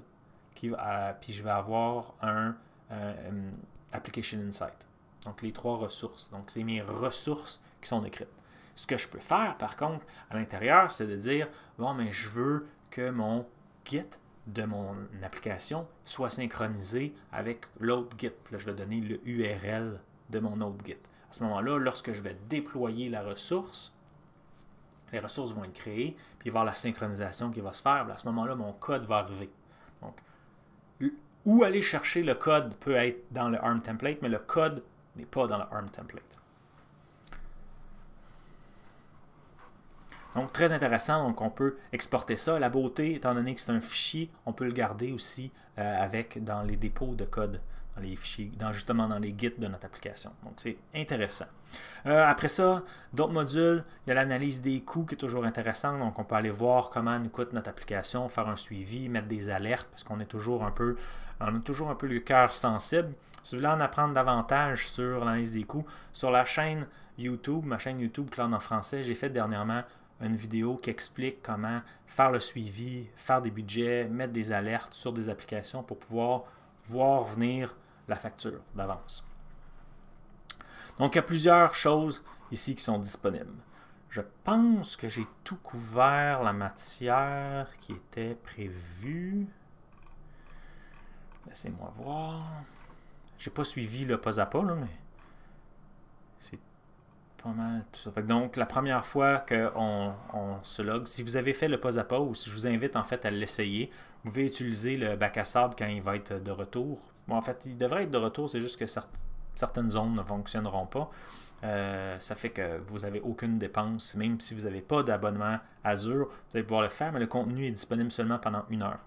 qui, va euh, puis je vais avoir un euh, um, Application Insight. Donc les trois ressources. Donc c'est mes ressources qui sont décrites. Ce que je peux faire, par contre, à l'intérieur, c'est de dire, bon, mais je veux que mon Git de mon application soit synchronisé avec l'autre Git. là, je vais donner le URL de mon autre Git. À ce moment-là, lorsque je vais déployer la ressource, les ressources vont être créées, puis il avoir la synchronisation qui va se faire. à ce moment-là, mon code va arriver. Donc, où aller chercher le code peut être dans le ARM template, mais le code n'est pas dans le ARM template. Donc, très intéressant. Donc, on peut exporter ça. La beauté, étant donné que c'est un fichier, on peut le garder aussi euh, avec dans les dépôts de code, dans les fichiers, dans, justement dans les guides de notre application. Donc, c'est intéressant. Euh, après ça, d'autres modules, il y a l'analyse des coûts qui est toujours intéressant. Donc, on peut aller voir comment nous coûte notre application, faire un suivi, mettre des alertes, parce qu'on est toujours un peu on a toujours un peu le cœur sensible. Si vous voulez en apprendre davantage sur l'analyse des coûts, sur la chaîne YouTube, ma chaîne YouTube Cloud en français, j'ai fait dernièrement vidéo qui explique comment faire le suivi, faire des budgets, mettre des alertes sur des applications pour pouvoir voir venir la facture d'avance. Donc, il y a plusieurs choses ici qui sont disponibles. Je pense que j'ai tout couvert la matière qui était prévue. Laissez-moi voir. J'ai pas suivi le pas à pas, mais c'est donc, la première fois qu'on on se log, si vous avez fait le pas à pas, ou si je vous invite en fait à l'essayer, vous pouvez utiliser le bac à sable quand il va être de retour. en fait, il devrait être de retour, c'est juste que certaines zones ne fonctionneront pas. Euh, ça fait que vous n'avez aucune dépense, même si vous n'avez pas d'abonnement Azure, vous allez pouvoir le faire, mais le contenu est disponible seulement pendant une heure.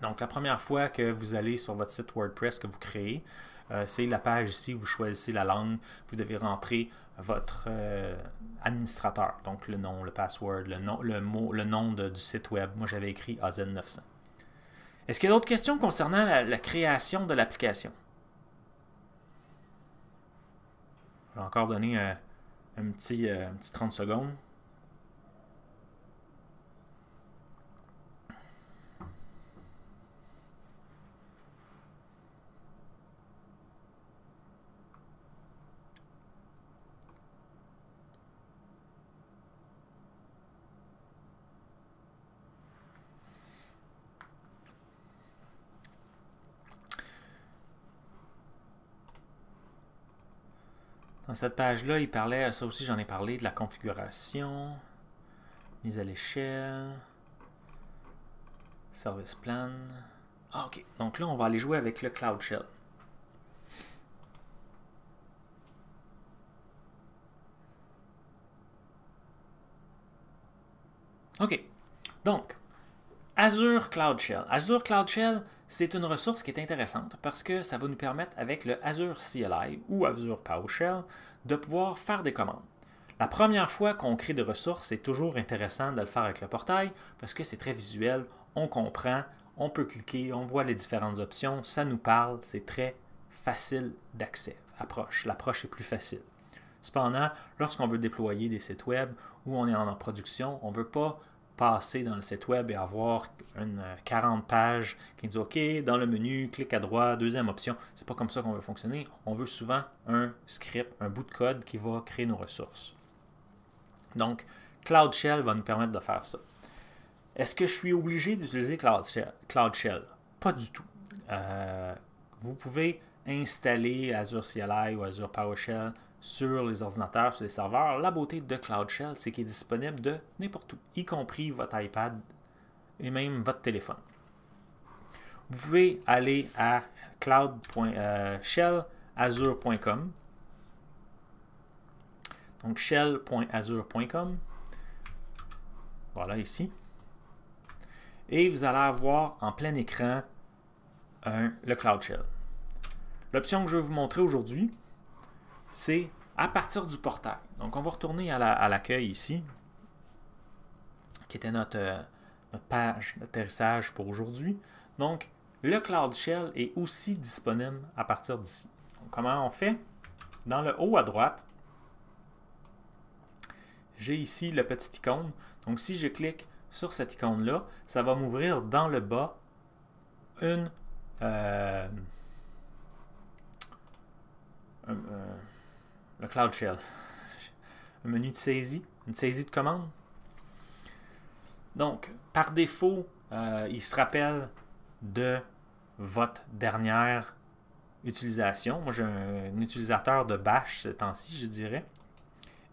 Donc, la première fois que vous allez sur votre site WordPress que vous créez, euh, c'est la page ici, vous choisissez la langue, vous devez rentrer votre euh, administrateur, donc le nom, le password, le nom, le mot, le nom du site web. Moi, j'avais écrit Azen 900. Est-ce qu'il y a d'autres questions concernant la, création de l'application? Je vais encore donner euh, un petit 30 secondes. Dans cette page-là, il parlait, ça aussi j'en ai parlé, de la configuration, mise à l'échelle, service plan. Ah, ok. Donc là, on va aller jouer avec le Cloud Shell. OK. Donc, Azure Cloud Shell. Azure Cloud Shell, c'est une ressource qui est intéressante parce que ça va nous permettre, avec le Azure CLI ou Azure PowerShell, de pouvoir faire des commandes. La première fois qu'on crée des ressources, c'est toujours intéressant de le faire avec le portail parce que c'est très visuel, on comprend, on peut cliquer, on voit les différentes options, ça nous parle, c'est très facile d'accès. Approche, l'approche est plus facile. Cependant, lorsqu'on veut déployer des sites web ou on est en production, on ne veut pas passer dans le site web et avoir une 40 euh, pages qui dit OK, dans le menu, clique à droite, deuxième option. C'est pas comme ça qu'on veut fonctionner. On veut souvent un script, un bout de code qui va créer nos ressources. Donc, Cloud Shell va nous permettre de faire ça. Est-ce que je suis obligé d'utiliser Cloud Shell? Cloud Shell? Pas du tout. Euh, vous pouvez installer Azure CLI ou Azure PowerShell sur les ordinateurs, sur les serveurs. La beauté de Cloud Shell, c'est qu'il est disponible de n'importe où, y compris votre iPad et même votre téléphone. Vous pouvez aller à cloud.shellazure.com. Euh, Donc shell.azure.com. Voilà ici. Et vous allez avoir en plein écran le Cloud Shell. L'option que je vais vous montrer aujourd'hui, c'est à partir du portail. Donc, on va retourner à l'accueil ici, qui était euh, notre, page d'atterrissage pour aujourd'hui. Donc, le Cloud Shell est aussi disponible à partir d'ici. Comment on fait? Dans le haut à droite, j'ai ici le petit icône. Donc, si je clique sur cette icône-là, ça va m'ouvrir dans le bas une... Euh, euh, le Cloud Shell. Un menu de saisie, une saisie de commande. Donc, par défaut, euh, il se rappelle de votre dernière utilisation. Moi, j'ai un, utilisateur de Bash ce temps-ci, je dirais.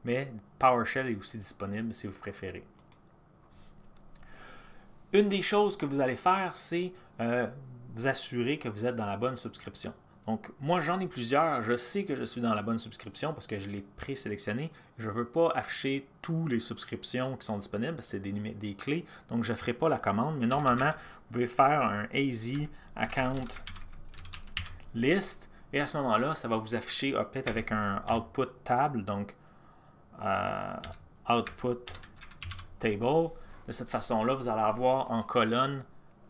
Mais PowerShell est aussi disponible si vous préférez. Une des choses que vous allez faire, c'est euh, vous assurer que vous êtes dans la bonne subscription. Donc, moi, j'en ai plusieurs. Je sais que je suis dans la bonne subscription parce que je l'ai présélectionné. Je ne veux pas afficher tous les subscriptions qui sont disponibles parce que c'est des, clés. Donc, je ne ferai pas la commande. Mais normalement, vous pouvez faire un Easy Account List. Et à ce moment-là, ça va vous afficher peut avec un Output Table. Donc, euh, Output Table. De cette façon-là, vous allez avoir en colonne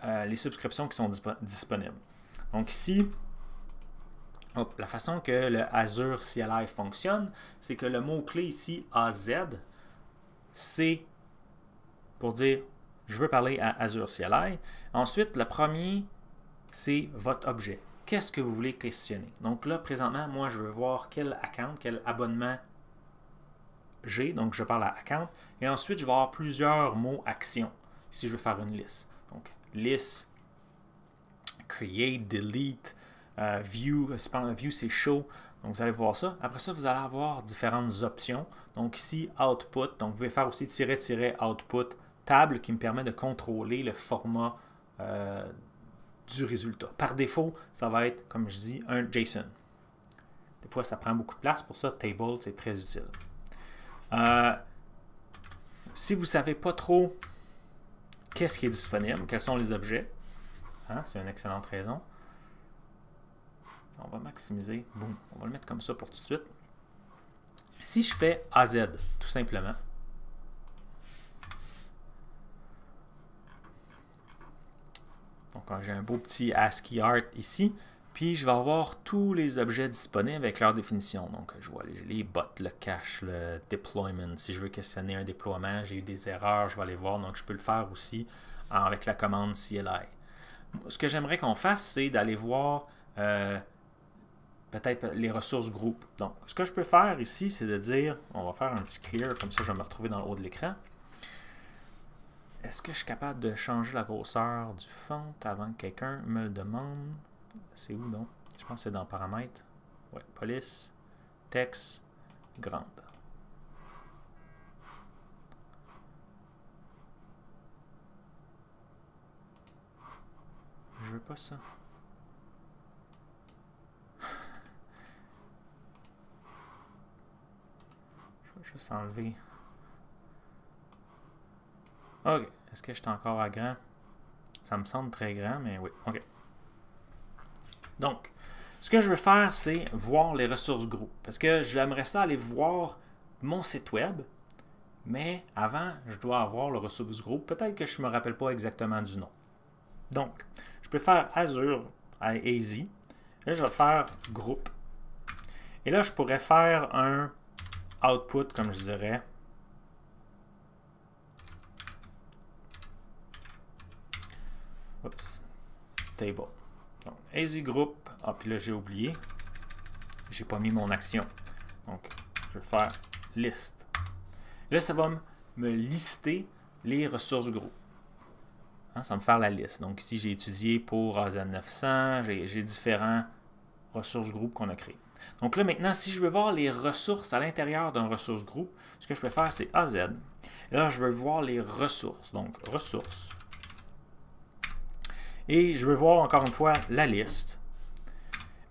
euh, les subscriptions qui sont disponibles. Donc, ici, la façon que le Azure CLI fonctionne, c'est que le mot-clé ici, AZ, c'est pour dire je veux parler à Azure CLI. Ensuite, le premier, c'est votre objet. Qu'est-ce que vous voulez questionner? Donc là, présentement, moi, je veux voir quel account, quel abonnement j'ai. Donc, je parle à account. Et ensuite, je vais avoir plusieurs mots actions. si je veux faire une liste. Donc, liste, create, delete, euh, View, euh, View c'est Show. Donc vous allez voir ça. Après ça, vous allez avoir différentes options. Donc ici, Output. Donc vous pouvez faire aussi tirer, tirer, Output, table qui me permet de contrôler le format euh, du résultat. Par défaut, ça va être, comme je dis, un JSON. Des fois, ça prend beaucoup de place. Pour ça, Table, c'est très utile. Euh, si vous ne savez pas trop qu'est-ce qui est disponible, quels sont les objets, hein, c'est une excellente raison. On va maximiser. bon On va le mettre comme ça pour tout de suite. Si je fais AZ, tout simplement, donc ah, j'ai un beau petit ASCII art ici, puis je vais avoir tous les objets disponibles avec leur définition. Donc je vois les, les bots, le cache, le deployment. Si je veux questionner un déploiement, j'ai eu des erreurs, je vais aller voir. Donc je peux le faire aussi ah, avec la commande CLI. Ce que j'aimerais qu'on fasse, c'est d'aller voir... Euh, peut-être les ressources groupes. Donc, ce que je peux faire ici, c'est de dire, on va faire un petit clear, comme ça je vais me retrouver dans le haut de l'écran. Est-ce que je suis capable de changer la grosseur du font avant que quelqu'un me le demande? C'est où donc? Je pense que c'est dans paramètres. Ouais, police, texte, grande. Je veux pas ça. Je juste enlever. Ok. Est-ce que je suis encore à grand? Ça me semble très grand, mais oui. Ok. Donc, ce que je veux faire, c'est voir les ressources groupes. Parce que j'aimerais ça aller voir mon site web, mais avant, je dois avoir le ressources groupe. Peut-être que je ne me rappelle pas exactement du nom. Donc, je peux faire Azure à Easy. Là, je vais faire groupe. Et là, je pourrais faire un output, comme je dirais. Oups. Table. Donc, Easy Group. Ah, puis là, j'ai oublié. J'ai pas mis mon action. Donc, je vais faire liste. Là, ça va me lister les ressources groupes. Hein, ça va me faire la liste. Donc, ici, j'ai étudié pour Azure 900. J'ai différents ressources groupes qu'on a créés. Donc là, maintenant, si je veux voir les ressources à l'intérieur d'un ressource group, ce que je peux faire, c'est AZ. là, je veux voir les ressources. Donc, ressources. Et je veux voir, encore une fois, la liste.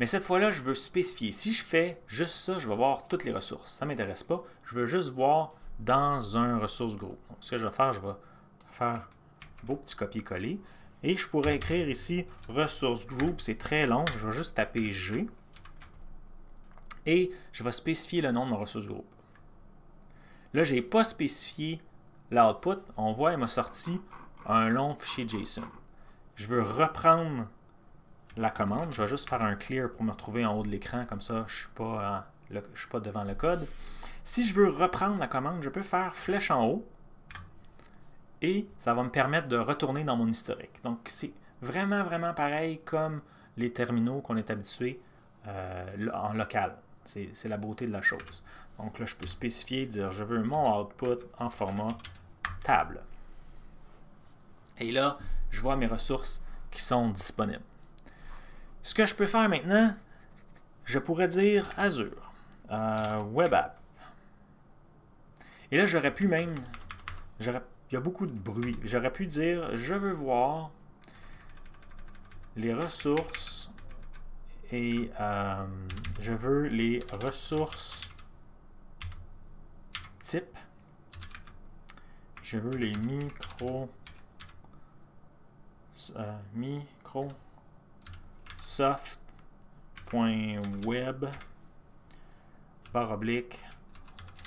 Mais cette fois-là, je veux spécifier. Si je fais juste ça, je vais voir toutes les ressources. Ça ne m'intéresse pas. Je veux juste voir dans un ressource group. Donc, ce que je vais faire, je vais faire un beau petit copier-coller. Et je pourrais écrire ici ressource group. C'est très long. Je vais juste taper G et je vais spécifier le nom de ma ressource groupe. Là, je n'ai pas spécifié l'output. On voit, il m'a sorti un long fichier JSON. Je veux reprendre la commande. Je vais juste faire un clear pour me retrouver en haut de l'écran. Comme ça, je ne suis, suis pas devant le code. Si je veux reprendre la commande, je peux faire flèche en haut et ça va me permettre de retourner dans mon historique. Donc, c'est vraiment, vraiment pareil comme les terminaux qu'on est habitué euh, en local. C'est la beauté de la chose. Donc là, je peux spécifier, dire je veux mon output en format table. Et là, je vois mes ressources qui sont disponibles. Ce que je peux faire maintenant, je pourrais dire Azure, euh, Web App. Et là, j'aurais pu même, il y a beaucoup de bruit, j'aurais pu dire je veux voir les ressources et euh, je veux les ressources type. Je veux les micro euh, micro soft.web barre oblique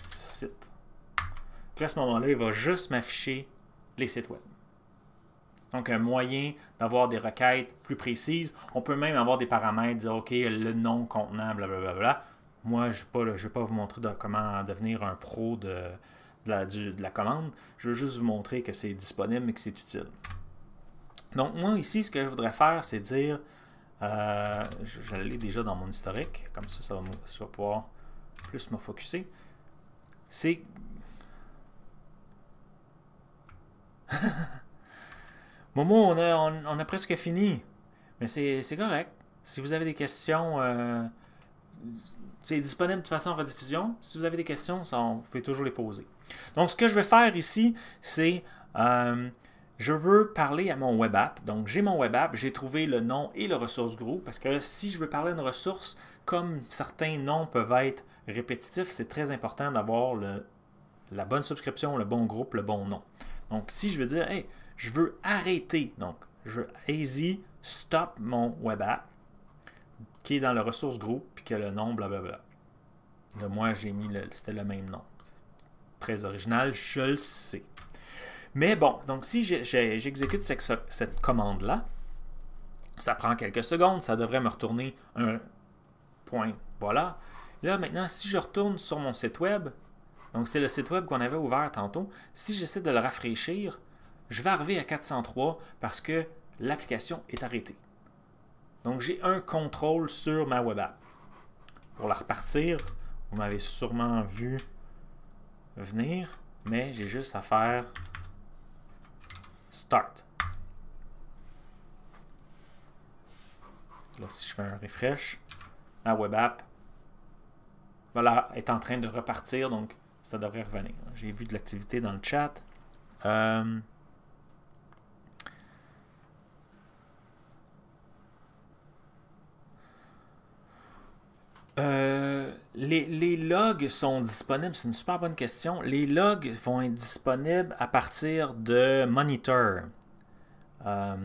site. Donc à ce moment-là, il va juste m'afficher les sites web. Donc, un moyen d'avoir des requêtes plus précises. On peut même avoir des paramètres, dire, OK, le nom contenant, blablabla. Moi, je ne vais pas vous montrer comment devenir un pro de, la, de la commande. Je veux juste vous montrer que c'est disponible et que c'est utile. Donc, moi, ici, ce que je voudrais faire, c'est dire, euh, je, l'ai déjà dans mon historique, comme ça, ça va, pouvoir plus me focuser. C'est... Momo, on a, on, presque fini. Mais c'est correct. Si vous avez des questions, euh, c'est disponible de toute façon en rediffusion. Si vous avez des questions, ça, on, vous toujours les poser. Donc, ce que je vais faire ici, c'est euh, je veux parler à mon web app. Donc, j'ai mon web app, j'ai trouvé le nom et le ressource group parce que si je veux parler à une ressource, comme certains noms peuvent être répétitifs, c'est très important d'avoir la bonne subscription, le bon groupe, le bon nom. Donc, si je veux dire, je veux arrêter. Donc, je veux easy stop mon web app qui est dans le ressource groupe puis qui le nom blablabla. Là, moi, j'ai mis le, c'était le même nom. Très original, je le sais. Mais bon, donc si j'exécute cette commande-là, ça prend quelques secondes, ça devrait me retourner un point. Voilà. Là, maintenant, si je retourne sur mon site web, donc c'est le site web qu'on avait ouvert tantôt, si j'essaie de le rafraîchir, je vais arriver à 403 parce que l'application est arrêtée. Donc, j'ai un contrôle sur ma web app. Pour la repartir, vous m'avez sûrement vu venir, mais j'ai juste à faire Start. Là, si je fais un refresh, ma web app voilà, est en train de repartir, donc ça devrait revenir. J'ai vu de l'activité dans le chat. Euh, Euh, les, logs sont disponibles, c'est une super bonne question. Les logs vont être disponibles à partir de Monitor. Euh,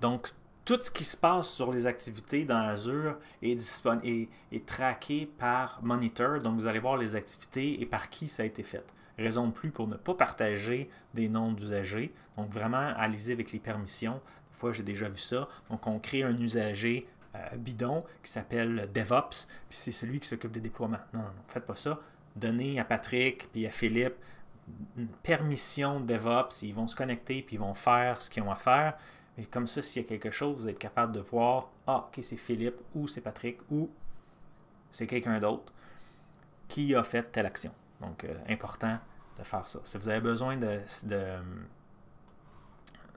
donc, tout ce qui se passe sur les activités dans Azure est, traqué par Monitor. Donc, vous allez voir les activités et par qui ça a été fait. Raison de plus pour ne pas partager des noms d'usagers. Donc, vraiment, allez avec les permissions. Des fois, j'ai déjà vu ça. Donc, on crée un usager euh, bidon qui s'appelle DevOps, puis c'est celui qui s'occupe des déploiements. Non, non, faites pas ça. Donnez à Patrick puis à Philippe une permission DevOps, ils vont se connecter puis ils vont faire ce qu'ils ont à faire. Et comme ça, s'il y a quelque chose, vous êtes capable de voir, ah, ok, c'est Philippe ou c'est Patrick ou c'est quelqu'un d'autre qui a fait telle action. Donc, euh, important de faire ça. Si vous avez besoin de,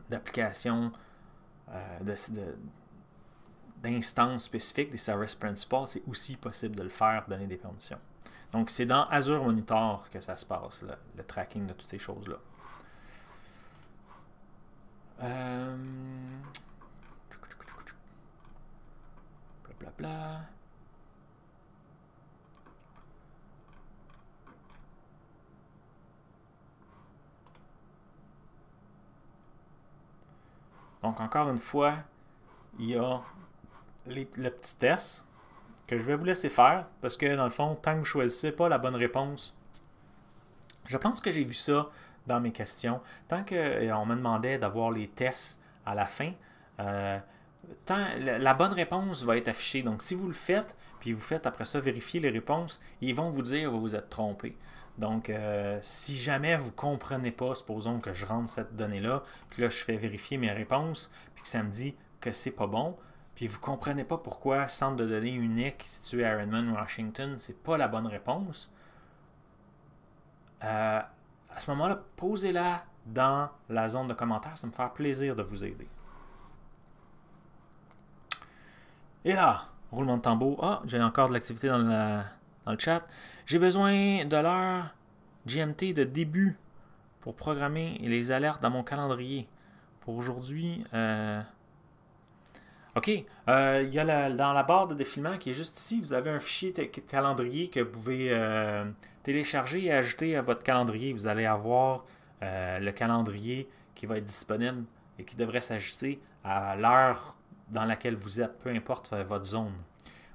d'applications, de, euh, d'instances spécifiques, des services principaux, c'est aussi possible de le faire, donner des permissions. Donc, c'est dans Azure Monitor que ça se passe, le tracking de toutes ces choses-là. Euh... bla. Donc, encore une fois, il y a le petit test que je vais vous laisser faire parce que dans le fond, tant que vous choisissez pas la bonne réponse, je pense que j'ai vu ça dans mes questions. Tant qu'on euh, me demandait d'avoir les tests à la fin, euh, tant, la bonne réponse va être affichée. Donc, si vous le faites, puis vous faites après ça vérifier les réponses, ils vont vous dire vous vous êtes trompé. Donc, euh, si jamais vous ne comprenez pas, supposons que je rentre cette donnée-là, puis là, je fais vérifier mes réponses, puis que ça me dit que c'est pas bon, puis vous comprenez pas pourquoi centre de données unique situé à Redmond, Washington, c'est pas la bonne réponse, euh, à ce moment-là, posez-la dans la zone de commentaires. Ça me faire plaisir de vous aider. Et là, roulement de tambour. Ah, j'ai encore de l'activité dans, le chat. J'ai besoin de l'heure GMT de début pour programmer les alertes dans mon calendrier. Pour aujourd'hui, euh, OK. il euh, y a dans la barre de défilement qui est juste ici, vous avez un fichier calendrier que vous pouvez euh, télécharger et ajouter à votre calendrier. Vous allez avoir euh, le calendrier qui va être disponible et qui devrait s'ajuster à l'heure dans laquelle vous êtes, peu importe votre zone.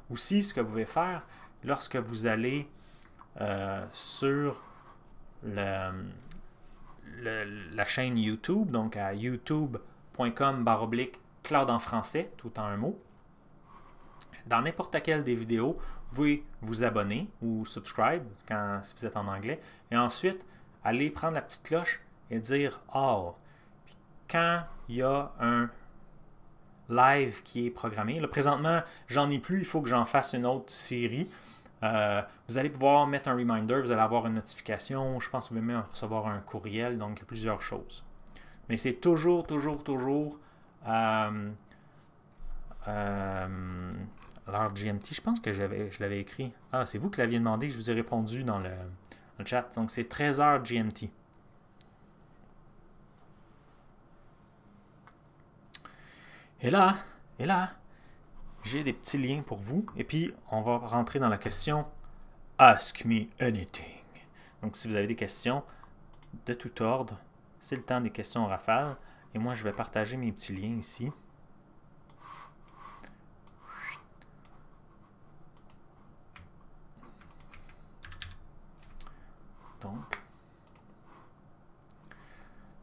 Aussi, ce que vous pouvez faire, lorsque vous allez sur la chaîne YouTube, donc à youtube.com baroblique cloud en français, tout en un mot. Dans n'importe quelle des vidéos, vous pouvez vous abonner ou subscribe quand, si vous êtes en anglais. Et ensuite, allez prendre la petite cloche et dire All. quand il y a un live qui est programmé, le présentement, j'en ai plus, il faut que j'en fasse une autre série. Euh, vous allez pouvoir mettre un reminder, vous allez avoir une notification, je pense vous pouvez même recevoir un courriel, donc plusieurs choses. Mais c'est toujours, toujours, toujours euh, euh, alors, GMT, je pense que je l'avais écrit. Ah, c'est vous qui l'aviez demandé, je vous ai répondu dans le, chat. Donc, c'est 13h GMT. Et là, et là, j'ai des petits liens pour vous. Et puis, on va rentrer dans la question Ask me anything. Donc, si vous avez des questions de tout ordre, c'est le temps des questions rafales. Et moi, je vais partager mes petits liens ici. Donc,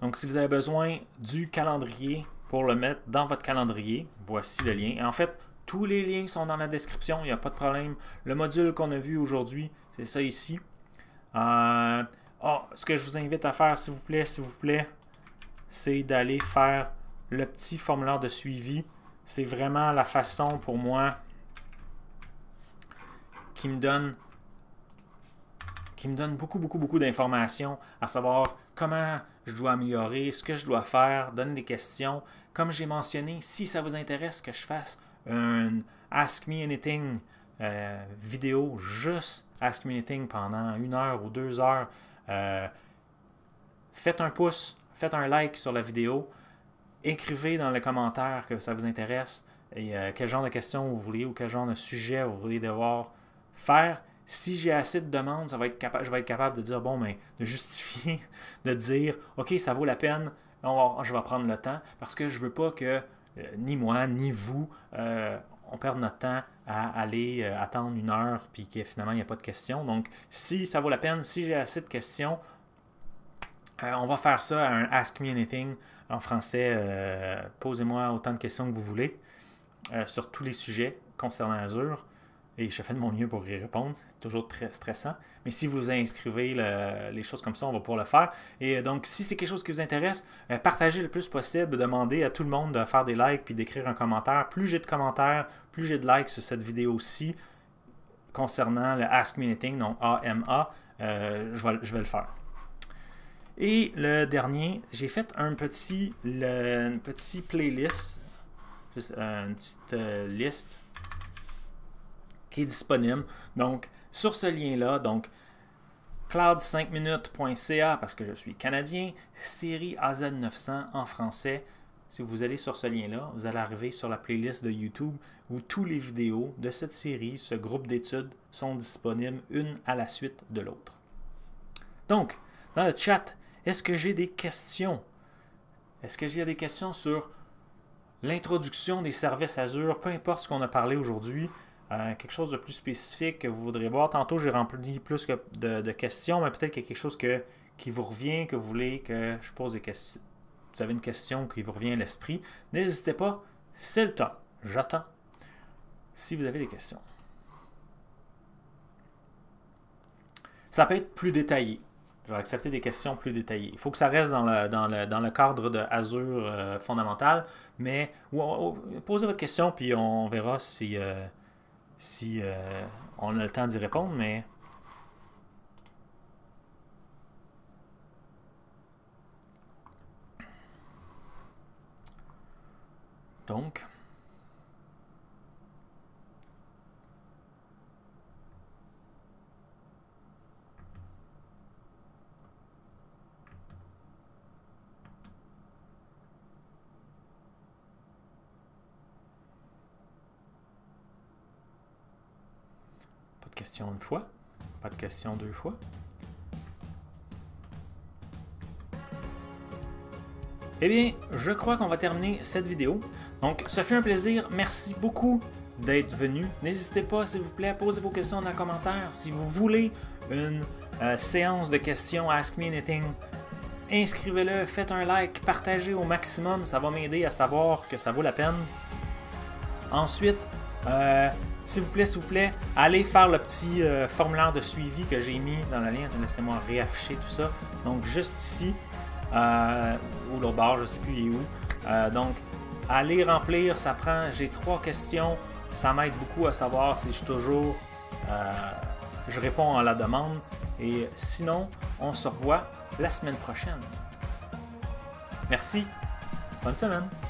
donc si vous avez besoin du calendrier pour le mettre dans votre calendrier, voici le lien. en fait, tous les liens sont dans la description, il n'y a pas de problème. Le module qu'on a vu aujourd'hui, c'est ça ici. Euh, ah, ce que je vous invite à faire, s'il vous plaît, s'il vous plaît, c'est d'aller faire le petit formulaire de suivi. C'est vraiment la façon pour moi qui me donne qui me donne beaucoup, beaucoup, beaucoup d'informations, à savoir comment je dois améliorer, ce que je dois faire, donne des questions. Comme j'ai mentionné, si ça vous intéresse que je fasse un Ask Me Anything euh, vidéo, juste Ask Me Anything pendant une heure ou deux heures, euh, faites un pouce, faites un like sur la vidéo, écrivez dans les commentaires que ça vous intéresse et euh, quel genre de questions vous voulez ou quel genre de sujet vous voulez devoir faire. Si j'ai assez de demandes, ça va être capable, je vais être capable de dire, bon, mais ben, de justifier, de dire, OK, ça vaut la peine, je vais prendre le temps, parce que je veux pas que euh, ni moi, ni vous, euh, on perde notre temps à aller attendre une heure, puis que finalement, il n'y a pas de questions. Donc, si ça vaut la peine, si j'ai assez de questions, euh, on va faire ça à un Ask Me Anything en français. Euh, posez-moi autant de questions que vous voulez euh, sur tous les sujets concernant Azure. Et je fais de mon mieux pour y répondre. Toujours très stressant. Mais si vous inscrivez les choses comme ça, on va pouvoir le faire. Et donc, si c'est quelque chose qui vous intéresse, partagez le plus possible. Demandez à tout le monde de faire des likes puis d'écrire un commentaire. Plus j'ai de commentaires, plus j'ai de likes sur cette vidéo-ci concernant le Ask Me Anything, donc AMA, je vais le faire. Et le dernier, j'ai fait un petit, le, une playlist, euh, une petite euh, liste qui est disponible. Donc, sur ce lien-là, donc cloud5minutes.ca parce que je suis canadien, série AZ900 en français. Si vous allez sur ce lien-là, vous allez arriver sur la playlist de YouTube où tous les vidéos de cette série, ce groupe d'études, sont disponibles une à la suite de l'autre. Donc, dans le chat, est-ce que j'ai des questions? Est-ce que j'ai des questions sur l'introduction des services Azure, peu importe ce qu'on a parlé aujourd'hui, euh, quelque chose de plus spécifique que vous voudrez voir. Tantôt, j'ai rempli plus que de, questions, mais peut-être quelque chose que, qui vous revient, que vous voulez que je pose des questions. Vous avez une question qui vous revient à l'esprit. N'hésitez pas, c'est le temps. J'attends si vous avez des questions. Ça peut être plus détaillé. Je accepter des questions plus détaillées. Il faut que ça reste dans le, cadre de Azure euh, fondamental, mais posez votre question, puis on verra si, euh, si euh, on a le temps d'y répondre, mais... Donc... question une fois, pas de question deux fois. Eh bien, je crois qu'on va terminer cette vidéo. Donc, ça fait un plaisir. Merci beaucoup d'être venu. N'hésitez pas, s'il vous plaît, à poser vos questions dans les commentaires. Si vous voulez une euh, séance de questions Ask Me Anything, inscrivez-le, faites un like, partagez au maximum. Ça va m'aider à savoir que ça vaut la peine. Ensuite, euh, s'il vous plaît, s'il vous plaît, allez faire le petit euh, formulaire de suivi que j'ai mis dans la lien. Laissez-moi réafficher tout ça. Donc, juste ici, euh, ou le bar je ne sais plus il est où. Euh, donc, allez remplir, ça prend. J'ai trois questions. Ça m'aide beaucoup à savoir si je toujours. je réponds à la demande. Et sinon, on se revoit la semaine prochaine. Merci. Bonne semaine.